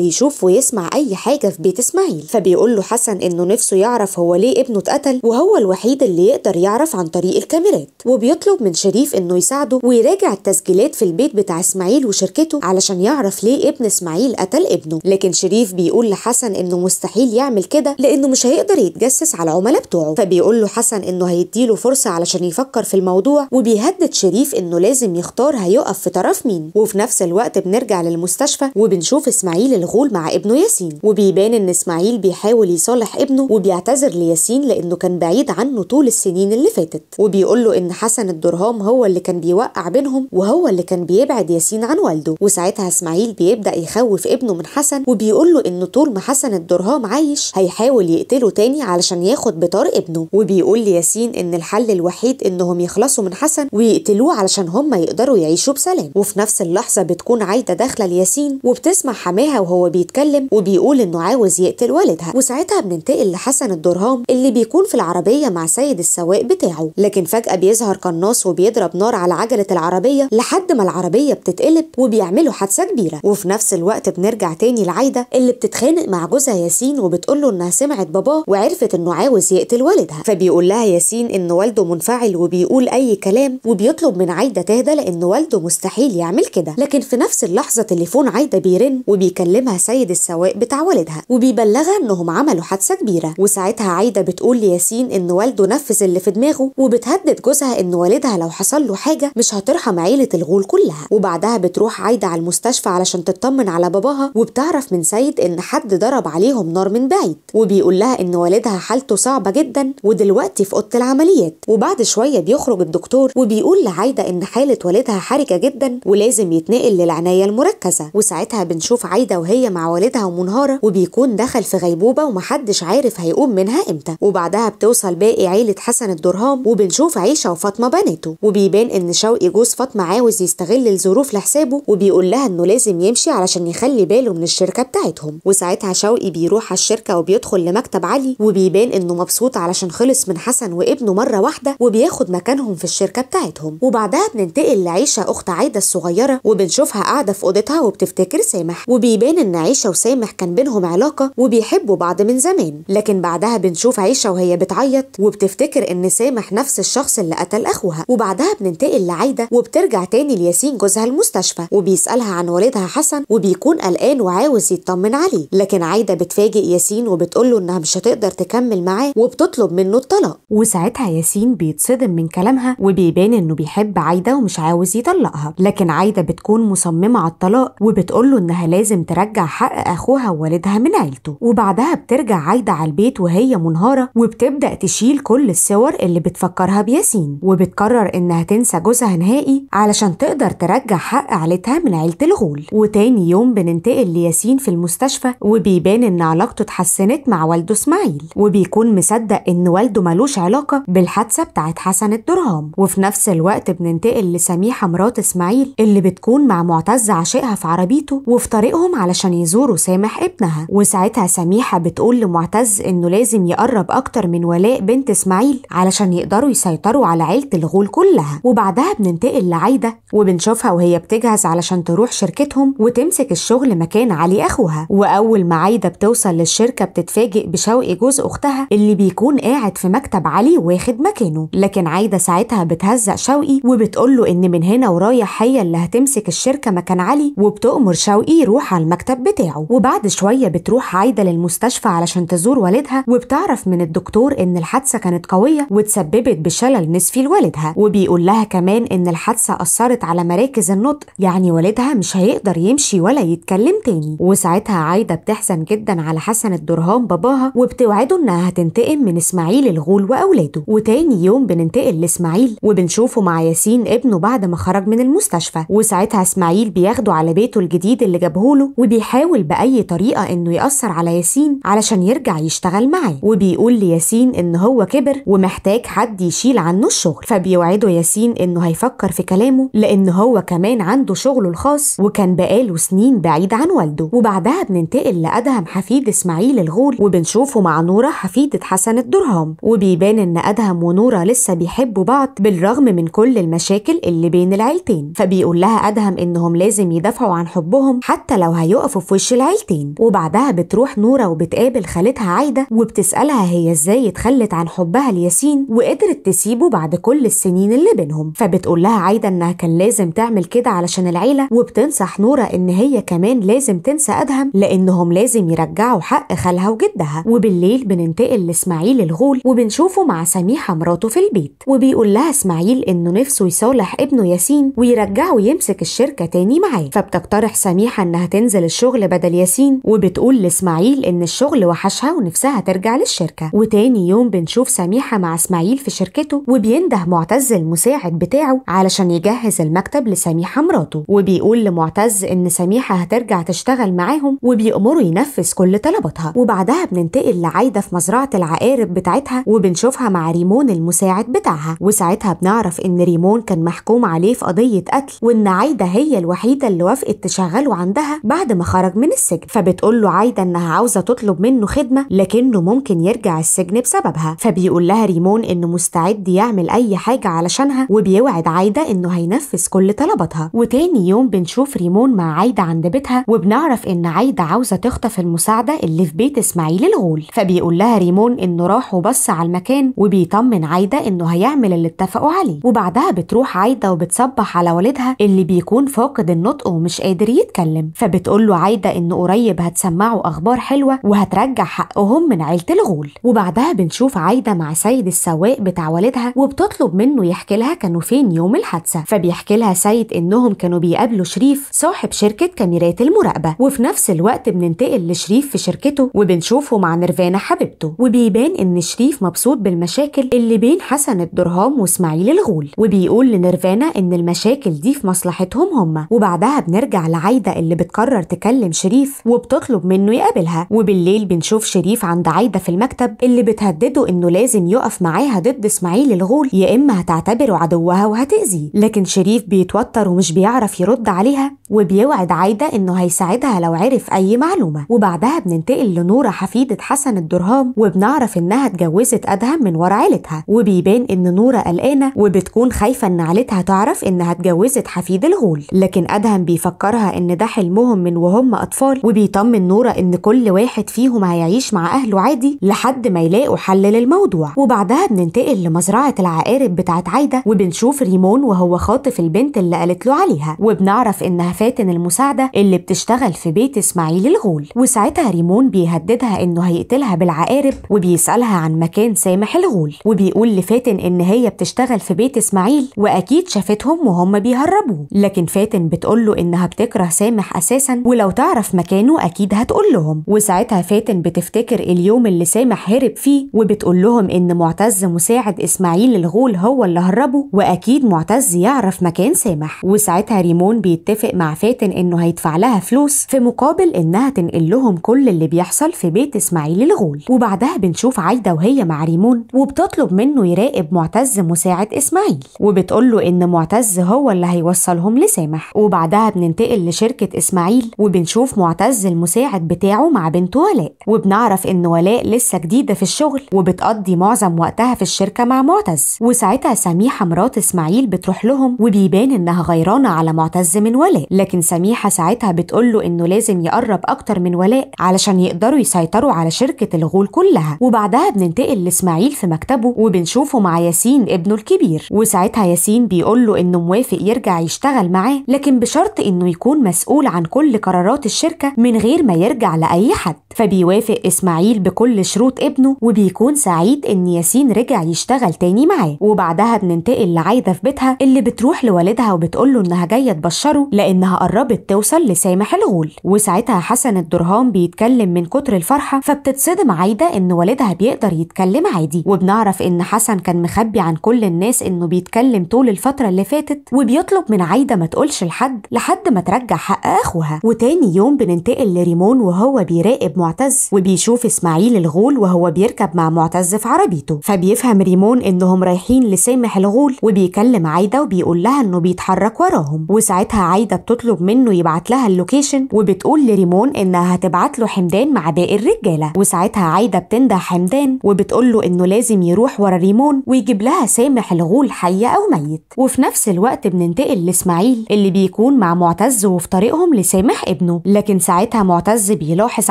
يشوف ويسمع اي حاجة في بيت اسماعيل فبيقول له حسن انه نفسه يعرف هو ليه ابنه اتقتل وهو الوحيد اللي يقدر يعرف عن طريق الكاميرات وبيطلب من شريف انه يساعده ويراجع التسجيلات في البيت بتاع اسماعيل وشركته علشان يعرف ليه ابن اسماعيل قتل ابنه لكن شريف بيقول لحسن انه مستحيل يعمل كده لانه مش هيقدر يتجسس على العملاء بتوعه فبيقول له حسن انه هيديله فرصة علشان يفكر في الموضوع وبيهدد شريف انه لازم يختار هيقع هيقف في طرف مين وفي نفس الوقت بنرجع للمستشفى وبنشوف اسماعيل الغول مع ابنه ياسين وبيبان ان اسماعيل بيحاول يصالح ابنه وبيعتذر لياسين لانه كان بعيد عنه طول السنين اللي فاتت وبيقول له ان حسن الدرهام هو اللي كان بيوقع بينهم وهو اللي كان بيبعد ياسين عن والده وساعتها اسماعيل بيبدا يخوف ابنه من حسن وبيقول له انه طول ما حسن الدرهام عايش هيحاول يقتله تاني علشان ياخد بطار ابنه وبيقول لياسين ان الحل الوحيد انهم يخلصوا من حسن ويقتلوه علشان هم يقدروا يعيشوا بسلام وفي نفس اللحظة بتكون عايدة داخلة لياسين وبتسمع حماها وهو بيتكلم وبيقول انه عاوز يقتل والدها وساعتها بننتقل لحسن الدرهام اللي بيكون في العربية مع سيد السواق بتاعه لكن فجأة بيظهر قناص وبيضرب نار على عجلة العربية لحد ما العربية بتتقلب وبيعملوا حادثة كبيرة وفي نفس الوقت بنرجع تاني لعايدة اللي بتتخانق مع جوزها ياسين وبتقول له انها سمعت باباه وعرفت انه عاوز يقتل والدها فبيقول لها ياسين ان والده منفعل وبيقول اي كلام وبيطلب من عايدة تهدى لان والده مستحيل يعمل كده لكن في نفس اللحظه تليفون عايده بيرن وبيكلمها سيد السواق بتاع والدها وبيبلغها انهم عملوا حادثه كبيره وساعتها عايده بتقول لياسين ان والده نفذ اللي في دماغه وبتهدد جوزها ان والدها لو حصل له حاجه مش هترحم عيله الغول كلها وبعدها بتروح عايده على المستشفى علشان تطمن على باباها وبتعرف من سيد ان حد ضرب عليهم نار من بعيد وبيقول لها ان والدها حالته صعبه جدا ودلوقتي في اوضه العمليات وبعد شويه بيخرج الدكتور وبيقول لعايده ان حاله والدها حرجه جدا ولازم يتنقل للعنايه المركزه وساعتها بنشوف عايده وهي مع والدها ومنهاره وبيكون دخل في غيبوبه ومحدش عارف هيقوم منها امتى وبعدها بتوصل باقي عيله حسن الدرهام وبنشوف عيشه وفاطمه بناته وبيبان ان شوقي جوز فاطمه عاوز يستغل الظروف لحسابه وبيقول لها انه لازم يمشي علشان يخلي باله من الشركه بتاعتهم وساعتها شوقي بيروح على الشركه وبيدخل لمكتب علي وبيبان انه مبسوط علشان خلص من حسن وابنه مره واحده وبياخد مكانهم في الشركه بتاعتهم وبعدها بننتقل لعيشه اخت الأخت عايدة الصغيرة وبنشوفها قاعدة في أوضتها وبتفتكر سامح وبيبان إن عيشة وسامح كان بينهم علاقة وبيحبوا بعض من زمان لكن بعدها بنشوف عيشة وهي بتعيط وبتفتكر إن سامح نفس الشخص اللي قتل أخوها وبعدها بننتقل لعايدة وبترجع تاني لياسين جوزها المستشفى وبيسألها عن والدها حسن وبيكون قلقان وعاوز يطمن عليه لكن عايدة بتفاجئ ياسين له إنها مش هتقدر تكمل معاه وبتطلب منه الطلاق وساعتها ياسين بيتصدم من كلامها وبيبان إنه بيحب عايدة ومش عاوز يطلقها حقها لكن عايدة بتكون مصممة على الطلاق وبتقوله إنها لازم ترجع حق أخوها ووالدها من عيلته وبعدها بترجع عايدة على البيت وهي منهارة وبتبدأ تشيل كل الصور اللي بتفكرها بياسين وبتقرر إنها تنسى جوزها نهائي علشان تقدر ترجع حق عيلتها من عيلة الغول وتاني يوم بننتقل لياسين في المستشفى وبيبان إن علاقته اتحسنت مع والده إسماعيل وبيكون مصدق إن والده ملوش علاقة بالحادثة بتاعت حسن الدرهام وفي نفس الوقت بننتقل لسميحة مرات مرات اسماعيل اللي بتكون مع معتز عاشقها في عربيته وفي طريقهم علشان يزوروا سامح ابنها وساعتها سميحه بتقول لمعتز انه لازم يقرب اكتر من ولاء بنت اسماعيل علشان يقدروا يسيطروا على عيله الغول كلها وبعدها بننتقل لعايده وبنشوفها وهي بتجهز علشان تروح شركتهم وتمسك الشغل مكان علي اخوها واول ما عايده بتوصل للشركه بتتفاجئ بشوقي جوز اختها اللي بيكون قاعد في مكتب علي واخد مكانه لكن عايده ساعتها بتهزق شوقي وبتقول له ان من هنا وراء ورايا حية اللي هتمسك الشركة مكان علي وبتأمر شوقي يروح على المكتب بتاعه وبعد شوية بتروح عايدة للمستشفى علشان تزور والدها وبتعرف من الدكتور إن الحادثة كانت قوية وتسببت بشلل نصفي لوالدها وبيقول لها كمان إن الحادثة أثرت على مراكز النطق يعني والدها مش هيقدر يمشي ولا يتكلم تاني وساعتها عايدة بتحزن جدا على حسن الدرهان باباها وبتوعده إنها هتنتقم من إسماعيل الغول وأولاده وتاني يوم بننتقل لإسماعيل وبنشوفه مع ياسين ابنه بعد ما خرج من من المستشفى وساعتها اسماعيل بياخده على بيته الجديد اللي جابهوله وبيحاول باي طريقه انه ياثر على ياسين علشان يرجع يشتغل معاه وبيقول لياسين ان هو كبر ومحتاج حد يشيل عنه الشغل فبيوعده ياسين انه هيفكر في كلامه لان هو كمان عنده شغله الخاص وكان بقاله سنين بعيد عن والده وبعدها بننتقل لادهم حفيد اسماعيل الغول وبنشوفه مع نوره حفيده حسن الدرهم وبيبان ان ادهم ونوره لسه بيحبوا بعض بالرغم من كل المشاكل اللي بين العيلتين العيلتين فبيقول لها أدهم إنهم لازم يدافعوا عن حبهم حتى لو هيقفوا في وش العيلتين وبعدها بتروح نورة وبتقابل خالتها عايدة وبتسألها هي إزاي اتخلت عن حبها لياسين وقدرت تسيبه بعد كل السنين اللي بينهم فبتقول لها عايدة إنها كان لازم تعمل كده علشان العيلة وبتنصح نورة إن هي كمان لازم تنسى أدهم لأنهم لازم يرجعوا حق خالها وجدها وبالليل بننتقل لإسماعيل الغول وبنشوفه مع سميحة مراته في البيت وبيقول لها إسماعيل إنه نفسه يصالح ابنه ياسين ويرجعه يمسك الشركة تاني معاه فبتقترح سميحة انها تنزل الشغل بدل ياسين وبتقول لاسماعيل ان الشغل وحشها ونفسها ترجع للشركة وتاني يوم بنشوف سميحة مع اسماعيل في شركته وبينده معتز المساعد بتاعه علشان يجهز المكتب لسميحة مراته وبيقول لمعتز ان سميحة هترجع تشتغل معاهم وبيأمره ينفذ كل طلباتها وبعدها بننتقل لعايدة في مزرعة العقارب بتاعتها وبنشوفها مع ريمون المساعد بتاعها وساعتها بنعرف ان ريمون كان محكوم عليه في قضية عملية قتل وإن عايدة هي الوحيدة اللي وافقت تشغله عندها بعد ما خرج من السجن فبتقول له عايدة إنها عاوزة تطلب منه خدمة لكنه ممكن يرجع السجن بسببها فبيقول لها ريمون إنه مستعد يعمل أي حاجة علشانها وبيوعد عايدة إنه هينفذ كل طلباتها وتاني يوم بنشوف ريمون مع عايدة عند بيتها وبنعرف إن عايدة عاوزة تخطف المساعدة اللي في بيت إسماعيل الغول فبيقول لها ريمون إنه راح وبص على المكان وبيطمن عايدة إنه هيعمل اللي اتفقوا عليه وبعدها بتروح عايدة وبتصبح على والدها اللي بيكون فاقد النطق ومش قادر يتكلم فبتقول له عايده ان قريب هتسمعه اخبار حلوه وهترجع حقهم من عيله الغول وبعدها بنشوف عايده مع سيد السواق بتاع والدها وبتطلب منه يحكي لها كانوا فين يوم الحادثه فبيحكي لها سيد انهم كانوا بيقابلوا شريف صاحب شركه كاميرات المراقبه وفي نفس الوقت بننتقل لشريف في شركته وبنشوفه مع نيرفانا حبيبته وبيبان ان شريف مبسوط بالمشاكل اللي بين حسن الدرهام واسماعيل الغول وبيقول لنيرفانا ان المشاكل المشاكل دي في مصلحتهم هما وبعدها بنرجع لعايدة اللي بتقرر تكلم شريف وبتطلب منه يقابلها وبالليل بنشوف شريف عند عايدة في المكتب اللي بتهدده انه لازم يقف معاها ضد اسماعيل الغول يا اما هتعتبره عدوها وهتأذيه لكن شريف بيتوتر ومش بيعرف يرد عليها وبيوعد عايدة انه هيساعدها لو عرف اي معلومة وبعدها بننتقل لنورة حفيدة حسن الدرهام وبنعرف انها اتجوزت ادهم من ورا عيلتها وبيبان ان نورة قلقانة وبتكون خايفة ان عيلتها تعرف انها اتجوزت حفيد الغول لكن أدهم بيفكرها إن ده حلمهم من وهم أطفال وبيطمن نورة إن كل واحد فيهم هيعيش مع أهله عادي لحد ما يلاقوا حل للموضوع وبعدها بننتقل لمزرعة العقارب بتاعت عايدة وبنشوف ريمون وهو خاطف البنت اللي قالت له عليها وبنعرف إنها فاتن المساعدة اللي بتشتغل في بيت إسماعيل الغول وساعتها ريمون بيهددها إنه هيقتلها بالعقارب وبيسألها عن مكان سامح الغول وبيقول لفاتن إن هي بتشتغل في بيت إسماعيل وأكيد شافتهم وهو وهم بيهربوا لكن فاتن بتقول له انها بتكره سامح اساسا ولو تعرف مكانه اكيد هتقول لهم وساعتها فاتن بتفتكر اليوم اللي سامح هرب فيه وبتقول لهم ان معتز مساعد اسماعيل الغول هو اللي هربه واكيد معتز يعرف مكان سامح وساعتها ريمون بيتفق مع فاتن انه هيدفع لها فلوس في مقابل انها تنقل لهم كل اللي بيحصل في بيت اسماعيل الغول وبعدها بنشوف عايده وهي مع ريمون وبتطلب منه يراقب معتز مساعد اسماعيل وبتقول له ان معتز هو اللي هيوصلهم لسامح وبعدها بننتقل لشركة إسماعيل وبنشوف معتز المساعد بتاعه مع بنته ولاء وبنعرف إن ولاء لسه جديدة في الشغل وبتقضي معظم وقتها في الشركة مع معتز وساعتها سميحة مرات إسماعيل بتروح لهم وبيبان إنها غيرانة على معتز من ولاء لكن سميحة ساعتها بتقول له إنه لازم يقرب أكتر من ولاء علشان يقدروا يسيطروا على شركة الغول كلها وبعدها بننتقل لإسماعيل في مكتبه وبنشوفه مع ياسين ابنه الكبير وساعتها ياسين بيقول له إنه يوافق يرجع يشتغل معاه لكن بشرط انه يكون مسؤول عن كل قرارات الشركه من غير ما يرجع لاي حد فبيوافق اسماعيل بكل شروط ابنه وبيكون سعيد ان ياسين رجع يشتغل تاني معاه وبعدها بننتقل لعايده في بيتها اللي بتروح لوالدها وبتقول له انها جايه تبشره لانها قربت توصل لسامح الغول وساعتها حسن الدرهام بيتكلم من كتر الفرحه فبتتصدم عايده ان والدها بيقدر يتكلم عادي وبنعرف ان حسن كان مخبي عن كل الناس انه بيتكلم طول الفتره اللي فاتت وبيطلب من عايده ما تقولش لحد لحد ما ترجع حق اخوها وتاني يوم بننتقل لريمون وهو بيراقب معتز وبيشوف اسماعيل الغول وهو بيركب مع معتز في عربيته فبيفهم ريمون انهم رايحين لسامح الغول وبيكلم عايده وبيقول لها انه بيتحرك وراهم وساعتها عايده بتطلب منه يبعت لها اللوكيشن وبتقول لريمون انها هتبعت له حمدان مع باقي الرجاله وساعتها عايده بتنده حمدان وبتقول له انه لازم يروح ورا ريمون ويجيب لها سامح الغول حي او ميت وفي نفس الوقت الوقت بننتقل لاسماعيل اللي بيكون مع معتز وفي طريقهم لسامح ابنه لكن ساعتها معتز بيلاحظ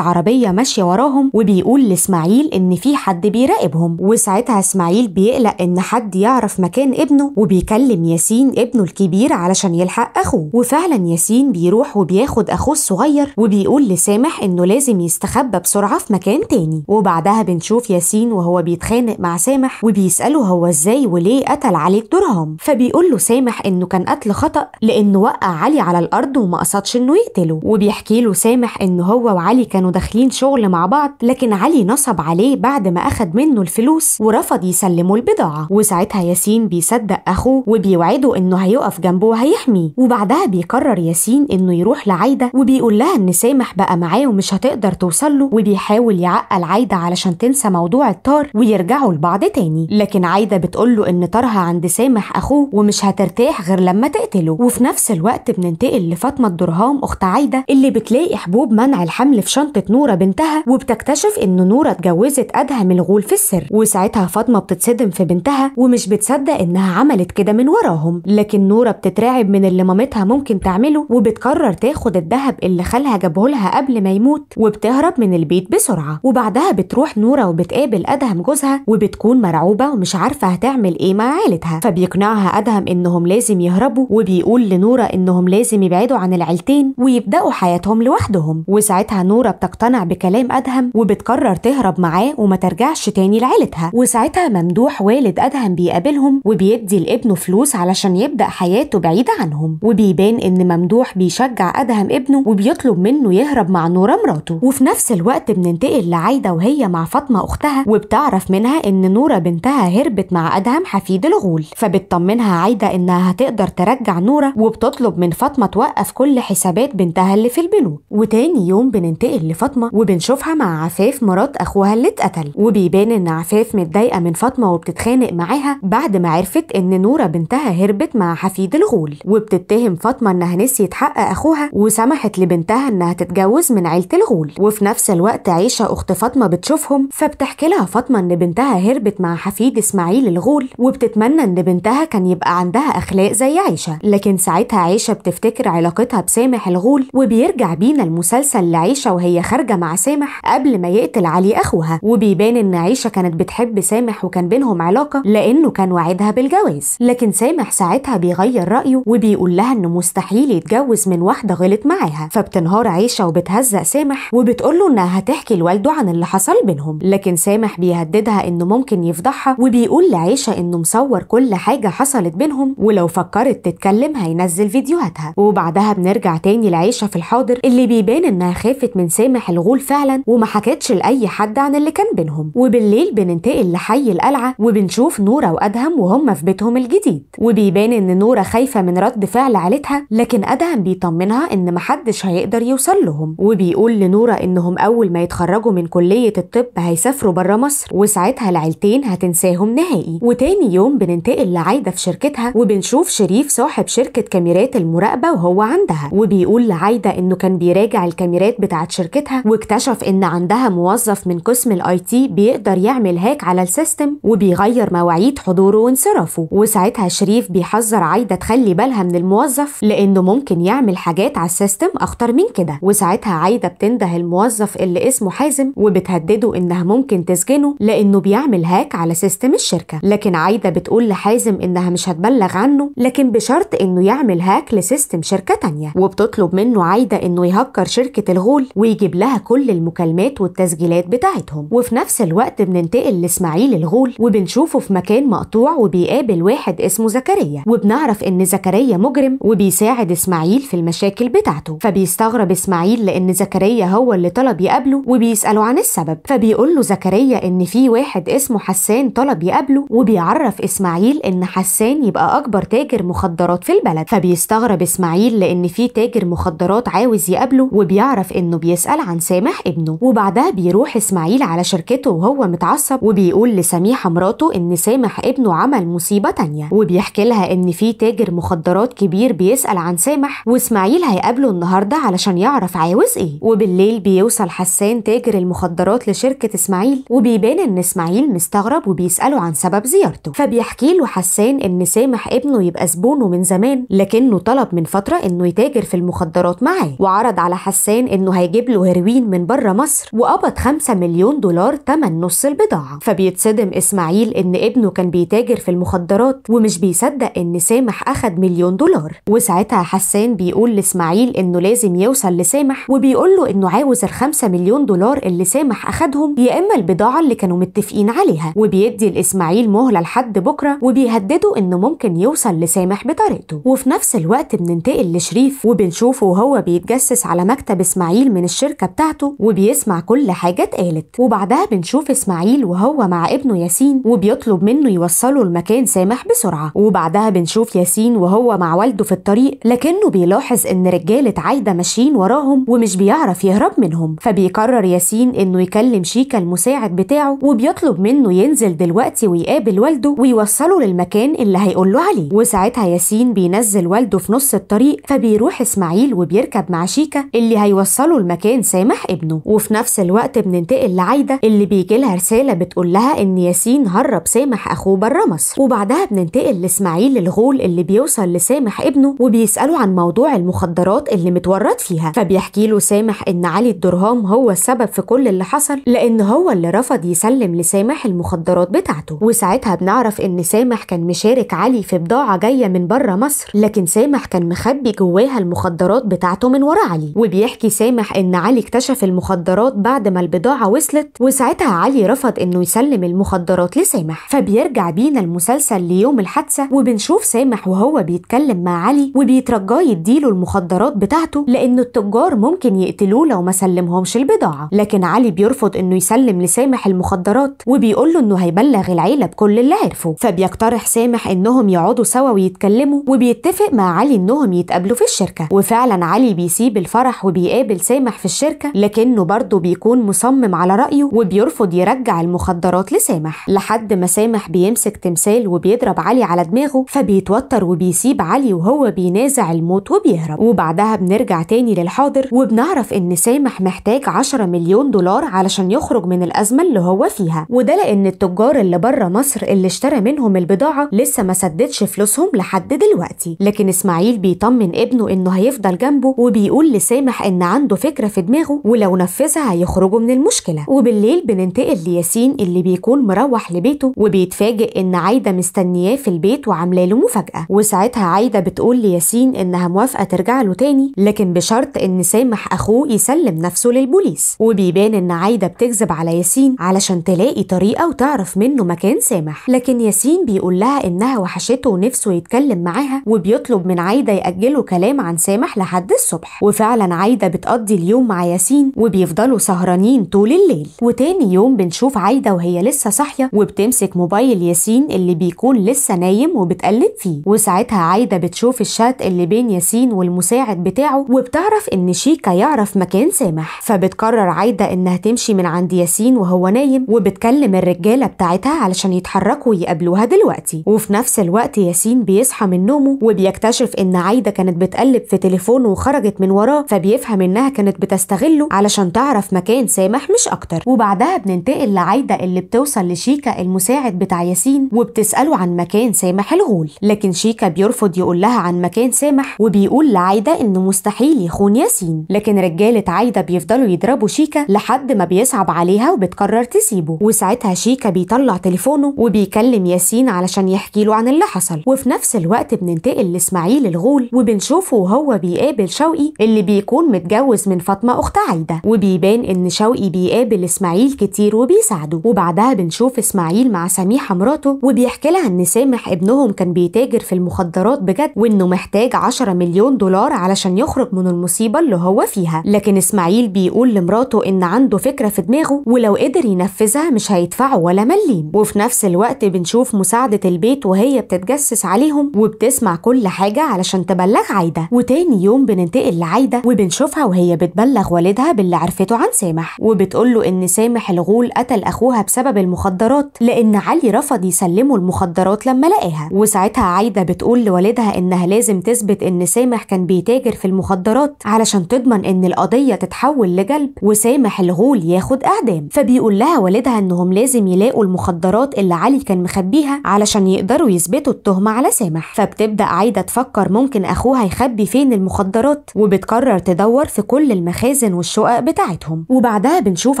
عربيه ماشيه وراهم وبيقول لاسماعيل ان في حد بيراقبهم وساعتها اسماعيل بيقلق ان حد يعرف مكان ابنه وبيكلم ياسين ابنه الكبير علشان يلحق اخوه وفعلا ياسين بيروح وبياخد اخوه الصغير وبيقول لسامح انه لازم يستخبى بسرعه في مكان تاني وبعدها بنشوف ياسين وهو بيتخانق مع سامح وبيساله هو ازاي وليه قتل عليك درهم فبيقول له سامح ان انه كان قتل خطا لانه وقع علي على الارض وما قصدش انه يقتله وبيحكي له سامح ان هو وعلي كانوا داخلين شغل مع بعض لكن علي نصب عليه بعد ما اخد منه الفلوس ورفض يسلمه البضاعه وساعتها ياسين بيصدق اخوه وبيوعده انه هيقف جنبه وهيحميه وبعدها بيقرر ياسين انه يروح لعايده وبيقول لها ان سامح بقى معاه ومش هتقدر توصل له وبيحاول يعقل عايده علشان تنسى موضوع الطار ويرجعوا لبعض تاني لكن عايده بتقول له ان طارها عند سامح اخوه ومش هترتاح غير لما تقتله وفي نفس الوقت بننتقل لفاطمه الدرهام اخت عايده اللي بتلاقي حبوب منع الحمل في شنطه نوره بنتها وبتكتشف ان نوره اتجوزت ادهم الغول في السر وساعتها فاطمه بتتصدم في بنتها ومش بتصدق انها عملت كده من وراهم لكن نوره بتترعب من اللي مامتها ممكن تعمله وبتقرر تاخد الذهب اللي خالها جابه لها قبل ما يموت وبتهرب من البيت بسرعه وبعدها بتروح نوره وبتقابل ادهم جوزها وبتكون مرعوبه ومش عارفه هتعمل ايه مع عيلتها فبيقنعها ادهم انهم لازم لازم يهربوا وبيقول لنورة إنهم لازم يبعدوا عن العيلتين ويبدأوا حياتهم لوحدهم وساعتها نورة بتقتنع بكلام أدهم وبتقرر تهرب معاه وما ترجعش تاني لعيلتها وساعتها ممدوح والد أدهم بيقابلهم وبيدي لابنه فلوس علشان يبدأ حياته بعيدة عنهم وبيبان إن ممدوح بيشجع أدهم ابنه وبيطلب منه يهرب مع نورة مراته وفي نفس الوقت بننتقل لعايدة وهي مع فاطمة أختها وبتعرف منها إن نورة بنتها هربت مع أدهم حفيد الغول فبتطمنها عايدة إنها هتقدر ترجع نورة وبتطلب من فاطمة توقف كل حسابات بنتها اللي في البنوك وتاني يوم بننتقل لفاطمة وبنشوفها مع عفاف مرات أخوها اللي اتقتل وبيبان إن عفاف متضايقة من فاطمة وبتتخانق معاها بعد ما عرفت إن نورة بنتها هربت مع حفيد الغول وبتتهم فاطمة إنها نسيت حق أخوها وسمحت لبنتها إنها تتجوز من عيلة الغول وفي نفس الوقت عيشة أخت فاطمة بتشوفهم فبتحكي لها فاطمة إن بنتها هربت مع حفيد إسماعيل الغول وبتتمنى إن بنتها كان يبقى عندها أخلاق أسماء زي عيشة لكن ساعتها عيشة بتفتكر علاقتها بسامح الغول وبيرجع بينا المسلسل لعيشة وهي خارجة مع سامح قبل ما يقتل علي أخوها وبيبان إن عيشة كانت بتحب سامح وكان بينهم علاقة لأنه كان وعدها بالجواز لكن سامح ساعتها بيغير رأيه وبيقول لها إنه مستحيل يتجوز من واحدة غلط معاها فبتنهار عيشة وبتهزق سامح وبتقول له إنها هتحكي لوالده عن اللي حصل بينهم لكن سامح بيهددها إنه ممكن يفضحها وبيقول لعيشة إنه مصور كل حاجة حصلت بينهم ولو فكرت تتكلم هينزل فيديوهاتها وبعدها بنرجع تاني لعيشه في الحاضر اللي بيبان انها خافت من سامح الغول فعلا وما حكتش لاي حد عن اللي كان بينهم وبالليل بننتقل لحي القلعه وبنشوف نوره وادهم وهم في بيتهم الجديد وبيبان ان نوره خايفه من رد فعل عيلتها لكن ادهم بيطمنها ان محدش هيقدر يوصل لهم وبيقول لنوره انهم اول ما يتخرجوا من كليه الطب هيسافروا بره مصر وساعتها العيلتين هتنساهم نهائي وتاني يوم بننتقل لعايده في شركتها وبنشوف بيشوف شريف صاحب شركة كاميرات المراقبة وهو عندها وبيقول لعايدة انه كان بيراجع الكاميرات بتاعت شركتها واكتشف ان عندها موظف من قسم الاي تي بيقدر يعمل هاك على السيستم وبيغير مواعيد حضوره وانصرافه وساعتها شريف بيحذر عايدة تخلي بالها من الموظف لانه ممكن يعمل حاجات على السيستم اخطر من كده وساعتها عايدة بتنده الموظف اللي اسمه حازم وبتهدده انها ممكن تسجنه لانه بيعمل هاك على سيستم الشركة لكن عايدة بتقول لحازم انها مش هتبلغ عنه لكن بشرط انه يعمل هاك لسيستم شركه تانية وبتطلب منه عايده انه يهكر شركه الغول ويجيب لها كل المكالمات والتسجيلات بتاعتهم وفي نفس الوقت بننتقل لاسماعيل الغول وبنشوفه في مكان مقطوع وبيقابل واحد اسمه زكريا وبنعرف ان زكريا مجرم وبيساعد اسماعيل في المشاكل بتاعته فبيستغرب اسماعيل لان زكريا هو اللي طلب يقابله وبيساله عن السبب فبيقول له زكريا ان في واحد اسمه حسان طلب يقابله وبيعرف اسماعيل ان حسان يبقى اكبر تاجر تاجر مخدرات في البلد فبيستغرب اسماعيل لان في تاجر مخدرات عاوز يقابله وبيعرف انه بيسال عن سامح ابنه وبعدها بيروح اسماعيل على شركته وهو متعصب وبيقول لسميحه مراته ان سامح ابنه عمل مصيبه تانية وبيحكي لها ان في تاجر مخدرات كبير بيسال عن سامح واسماعيل هيقابله النهارده علشان يعرف عاوز ايه وبالليل بيوصل حسان تاجر المخدرات لشركه اسماعيل وبيبان ان اسماعيل مستغرب وبيساله عن سبب زيارته فبيحكي له حسان ان سامح ابنه يبقى بيبقى زبونه من زمان لكنه طلب من فترة إنه يتاجر في المخدرات معاه وعرض على حسان إنه هيجيب له هيروين من بره مصر وقبض 5 مليون دولار تمن نص البضاعة فبيتصدم إسماعيل إن ابنه كان بيتاجر في المخدرات ومش بيصدق إن سامح أخد مليون دولار وساعتها حسان بيقول لإسماعيل إنه لازم يوصل لسامح وبيقول له إنه عاوز ال 5 مليون دولار اللي سامح أخدهم يا إما البضاعة اللي كانوا متفقين عليها وبيدي لإسماعيل مهلة لحد بكرة وبيهدده إنه ممكن يوصل سامح بطريقته وفي نفس الوقت بننتقل لشريف وبنشوفه وهو بيتجسس على مكتب اسماعيل من الشركه بتاعته وبيسمع كل حاجه اتقالت وبعدها بنشوف اسماعيل وهو مع ابنه ياسين وبيطلب منه يوصله لمكان سامح بسرعه وبعدها بنشوف ياسين وهو مع والده في الطريق لكنه بيلاحظ ان رجاله عايده ماشيين وراهم ومش بيعرف يهرب منهم فبيقرر ياسين انه يكلم شيكا المساعد بتاعه وبيطلب منه ينزل دلوقتي ويقابل والده ويوصله للمكان اللي هيقول له عليه ساعتها ياسين بينزل والده في نص الطريق فبيروح اسماعيل وبيركب مع شيكا اللي هيوصله لمكان سامح ابنه وفي نفس الوقت بننتقل لعايده اللي بيجي لها رساله بتقول لها ان ياسين هرب سامح اخوه بره مصر وبعدها بننتقل لاسماعيل الغول اللي بيوصل لسامح ابنه وبيساله عن موضوع المخدرات اللي متورط فيها فبيحكي له سامح ان علي الدرهام هو السبب في كل اللي حصل لان هو اللي رفض يسلم لسامح المخدرات بتاعته وساعتها بنعرف ان سامح كان مشارك علي في بضاعه جايه من بره مصر لكن سامح كان مخبي جواها المخدرات بتاعته من ورا علي وبيحكي سامح ان علي اكتشف المخدرات بعد ما البضاعه وصلت وساعتها علي رفض انه يسلم المخدرات لسامح فبيرجع بينا المسلسل ليوم الحادثه وبنشوف سامح وهو بيتكلم مع علي وبيترجاه يديله المخدرات بتاعته لان التجار ممكن يقتلوه لو ما سلمهمش البضاعه لكن علي بيرفض انه يسلم لسامح المخدرات وبيقول له انه هيبلغ العيله بكل اللي عرفه فبيقترح سامح انهم يقعدوا سوا ويتكلموا وبيتفق مع علي انهم يتقابلوا في الشركه وفعلا علي بيسيب الفرح وبيقابل سامح في الشركه لكنه برضه بيكون مصمم على رايه وبيرفض يرجع المخدرات لسامح لحد ما سامح بيمسك تمثال وبيضرب علي على دماغه فبيتوتر وبيسيب علي وهو بينازع الموت وبيهرب وبعدها بنرجع تاني للحاضر وبنعرف ان سامح محتاج 10 مليون دولار علشان يخرج من الازمه اللي هو فيها وده لان التجار اللي بره مصر اللي اشترى منهم البضاعه لسه ما سددش فلوسهم نفسهم لحد دلوقتي لكن اسماعيل بيطمن ابنه انه هيفضل جنبه وبيقول لسامح ان عنده فكره في دماغه ولو نفذها هيخرجوا من المشكله وبالليل بننتقل لياسين اللي بيكون مروح لبيته وبيتفاجئ ان عايده مستنياه في البيت وعامله له مفاجاه وساعتها عايده بتقول لياسين انها موافقه ترجع له تاني لكن بشرط ان سامح اخوه يسلم نفسه للبوليس وبيبان ان عايده بتكذب على ياسين علشان تلاقي طريقه وتعرف منه مكان سامح لكن ياسين بيقول لها انها وحشته ونفسه نفسه يتكلم معاها وبيطلب من عايده ياجله كلام عن سامح لحد الصبح وفعلا عايده بتقضي اليوم مع ياسين وبيفضلوا سهرانين طول الليل وتاني يوم بنشوف عايده وهي لسه صاحيه وبتمسك موبايل ياسين اللي بيكون لسه نايم وبتقلب فيه وساعتها عايده بتشوف الشات اللي بين ياسين والمساعد بتاعه وبتعرف ان شيكا يعرف مكان سامح فبتقرر عايده انها تمشي من عند ياسين وهو نايم وبتكلم الرجاله بتاعتها علشان يتحركوا يقابلوها دلوقتي وفي نفس الوقت ياسين سنين بيصحى من نومه وبيكتشف ان عايده كانت بتقلب في تليفونه وخرجت من وراه فبيفهم انها كانت بتستغله علشان تعرف مكان سامح مش اكتر وبعدها بننتقل لعايده اللي بتوصل لشيكا المساعد بتاع ياسين وبتساله عن مكان سامح الغول لكن شيكا بيرفض يقول لها عن مكان سامح وبيقول لعايده انه مستحيل يخون ياسين لكن رجاله عايده بيفضلوا يضربوا شيكا لحد ما بيصعب عليها وبتقرر تسيبه وساعتها شيكا بيطلع تليفونه وبيكلم ياسين علشان يحكي له عن اللي حصل وفي وفي نفس الوقت بننتقل لاسماعيل الغول وبنشوفه وهو بيقابل شوقي اللي بيكون متجوز من فاطمه اخت عايده وبيبان ان شوقي بيقابل اسماعيل كتير وبيساعده وبعدها بنشوف اسماعيل مع سميحه مراته وبيحكي لها ان سامح ابنهم كان بيتاجر في المخدرات بجد وانه محتاج 10 مليون دولار علشان يخرج من المصيبه اللي هو فيها لكن اسماعيل بيقول لمراته ان عنده فكره في دماغه ولو قدر ينفذها مش هيدفعه ولا مليم وفي نفس الوقت بنشوف مساعده البيت وهي بتتجسس عليهم وبتسمع كل حاجه علشان تبلغ عايده وتاني يوم بننتقل لعايده وبنشوفها وهي بتبلغ والدها باللي عرفته عن سامح وبتقول له ان سامح الغول قتل اخوها بسبب المخدرات لان علي رفض يسلمه المخدرات لما لقاها وساعتها عايده بتقول لوالدها انها لازم تثبت ان سامح كان بيتاجر في المخدرات علشان تضمن ان القضيه تتحول لجلب وسامح الغول ياخد اعدام فبيقول لها والدها انهم لازم يلاقوا المخدرات اللي علي كان مخبيها علشان يقدروا يثبتوا التهمه على سامح فبتبدا عايده تفكر ممكن اخوها يخبي فين المخدرات وبتقرر تدور في كل المخازن والشقق بتاعتهم وبعدها بنشوف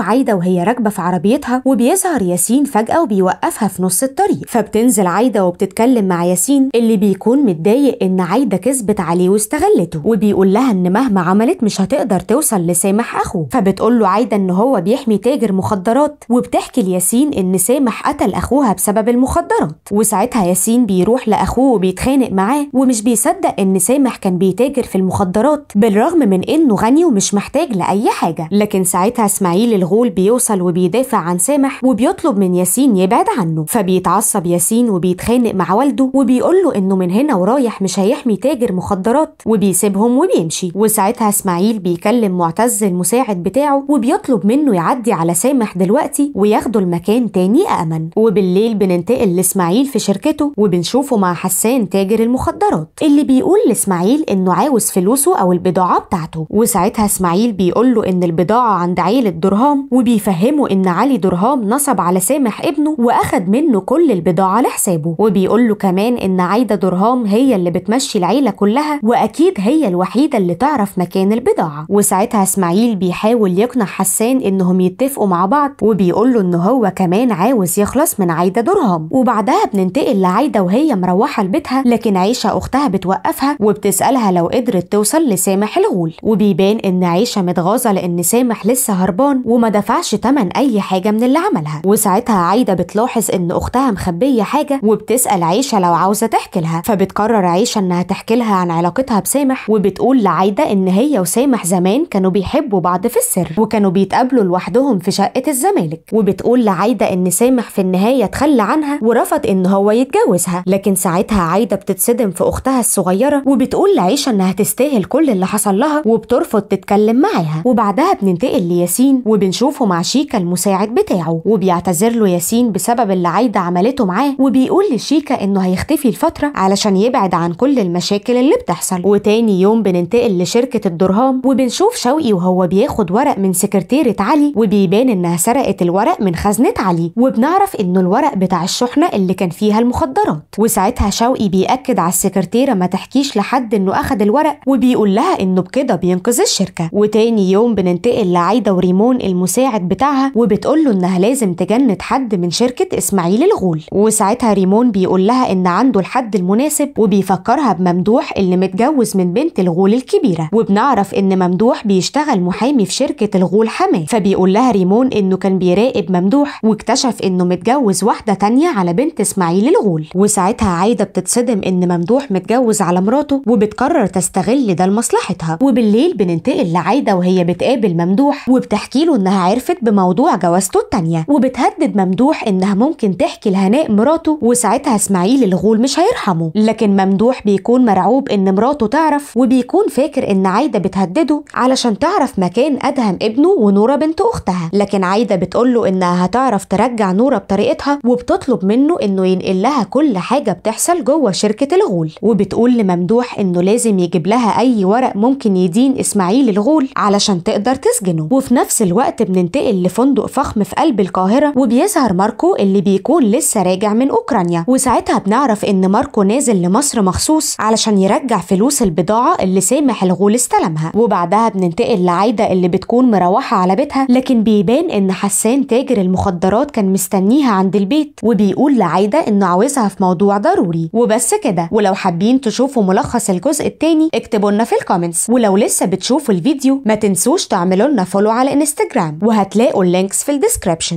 عايده وهي راكبه في عربيتها وبيظهر ياسين فجاه وبيوقفها في نص الطريق فبتنزل عايده وبتتكلم مع ياسين اللي بيكون متضايق ان عايده كذبت عليه واستغلته وبيقول لها ان مهما عملت مش هتقدر توصل لسامح اخوه فبتقول له عايده ان هو بيحمي تاجر مخدرات وبتحكي لياسين ان سامح قتل اخوها بسبب المخدرات وساعتها ياسين بيروح لاخوه اخوه بيتخانق معاه ومش بيصدق ان سامح كان بيتاجر في المخدرات بالرغم من انه غني ومش محتاج لاي حاجه لكن ساعتها اسماعيل الغول بيوصل وبيدافع عن سامح وبيطلب من ياسين يبعد عنه فبيتعصب ياسين وبيتخانق مع والده وبيقول له انه من هنا ورايح مش هيحمي تاجر مخدرات وبيسيبهم وبيمشي وساعتها اسماعيل بيكلم معتز المساعد بتاعه وبيطلب منه يعدي على سامح دلوقتي وياخده المكان تاني امن وبالليل بننتقل لاسماعيل في شركته وبنشوفه مع حسان تاجر المخدرات اللي بيقول لاسماعيل انه عاوز فلوسه او البضاعه بتاعته وساعتها اسماعيل بيقول له ان البضاعه عند عيله درهام وبيفهمه ان علي درهام نصب على سامح ابنه واخد منه كل البضاعه لحسابه وبيقول له كمان ان عايده درهام هي اللي بتمشي العيله كلها واكيد هي الوحيده اللي تعرف مكان البضاعه وساعتها اسماعيل بيحاول يقنع حسان انهم يتفقوا مع بعض وبيقول له ان هو كمان عاوز يخلص من عايده درهام وبعدها بننتقل لعايده وهي مروحه مروحة لبيتها لكن عيشة أختها بتوقفها وبتسألها لو قدرت توصل لسامح الغول وبيبان إن عيشة متغاظة لأن سامح لسه هربان وما دفعش تمن أي حاجة من اللي عملها وساعتها عايدة بتلاحظ إن أختها مخبية حاجة وبتسأل عيشة لو عاوزة تحكي لها فبتقرر عيشة إنها تحكي لها عن علاقتها بسامح وبتقول لعايدة إن هي وسامح زمان كانوا بيحبوا بعض في السر وكانوا بيتقابلوا لوحدهم في شقة الزمالك وبتقول لعايدة إن سامح في النهاية تخلى عنها ورفض إن هو يتجوزها لكن ساعتها ساعتها عايده بتتصدم في اختها الصغيره وبتقول لعيشه انها تستاهل كل اللي حصل لها وبترفض تتكلم معاها وبعدها بننتقل لياسين وبنشوفه مع شيكا المساعد بتاعه وبيعتذر له ياسين بسبب اللي عايده عملته معاه وبيقول لشيكا انه هيختفي لفتره علشان يبعد عن كل المشاكل اللي بتحصل وتاني يوم بننتقل لشركه الدرهام وبنشوف شوقي وهو بياخد ورق من سكرتيره علي وبيبان انها سرقت الورق من خزنه علي وبنعرف انه الورق بتاع الشحنه اللي كان فيها المخدرات وساعتها شوقي بيأكد على السكرتيرة ما تحكيش لحد إنه أخد الورق وبيقول لها إنه بكده بينقذ الشركة وتاني يوم بننتقل لعايدة وريمون المساعد بتاعها وبتقول له إنها لازم تجند حد من شركة إسماعيل الغول وساعتها ريمون بيقول لها إن عنده الحد المناسب وبيفكرها بممدوح اللي متجوز من بنت الغول الكبيرة وبنعرف إن ممدوح بيشتغل محامي في شركة الغول حماه فبيقول لها ريمون إنه كان بيراقب ممدوح واكتشف إنه متجوز واحدة تانية على بنت إسماعيل الغول وساعتها عايدة السيدة بتتصدم إن ممدوح متجوز على مراته وبتقرر تستغل ده لمصلحتها وبالليل بننتقل لعايدة وهي بتقابل ممدوح وبتحكي له إنها عرفت بموضوع جوازته التانية وبتهدد ممدوح إنها ممكن تحكي لهناء مراته وساعتها إسماعيل الغول مش هيرحمه لكن ممدوح بيكون مرعوب إن مراته تعرف وبيكون فاكر إن عايدة بتهدده علشان تعرف مكان أدهم ابنه ونورة بنت أختها لكن عايدة بتقول له إنها هتعرف ترجع نورة بطريقتها وبتطلب منه إنه ينقل لها كل حاجة بتحصل بتحصل جوه شركة الغول وبتقول لممدوح انه لازم يجيب لها اي ورق ممكن يدين اسماعيل الغول علشان تقدر تسجنه وفي نفس الوقت بننتقل لفندق فخم في قلب القاهرة وبيظهر ماركو اللي بيكون لسه راجع من اوكرانيا وساعتها بنعرف ان ماركو نازل لمصر مخصوص علشان يرجع فلوس البضاعة اللي سامح الغول استلمها وبعدها بننتقل لعايدة اللي بتكون مروحة على بيتها لكن بيبان ان حسان تاجر المخدرات كان مستنيها عند البيت وبيقول لعايدة انه عاوزها في موضوع ضروري بيه وبس كده ولو حابين تشوفوا ملخص الجزء الثاني اكتبوا لنا في الكومنتس ولو لسه بتشوفوا الفيديو ما تنسوش تعملوا لنا فولو على انستجرام وهتلاقوا اللينكس في الديسكريبشن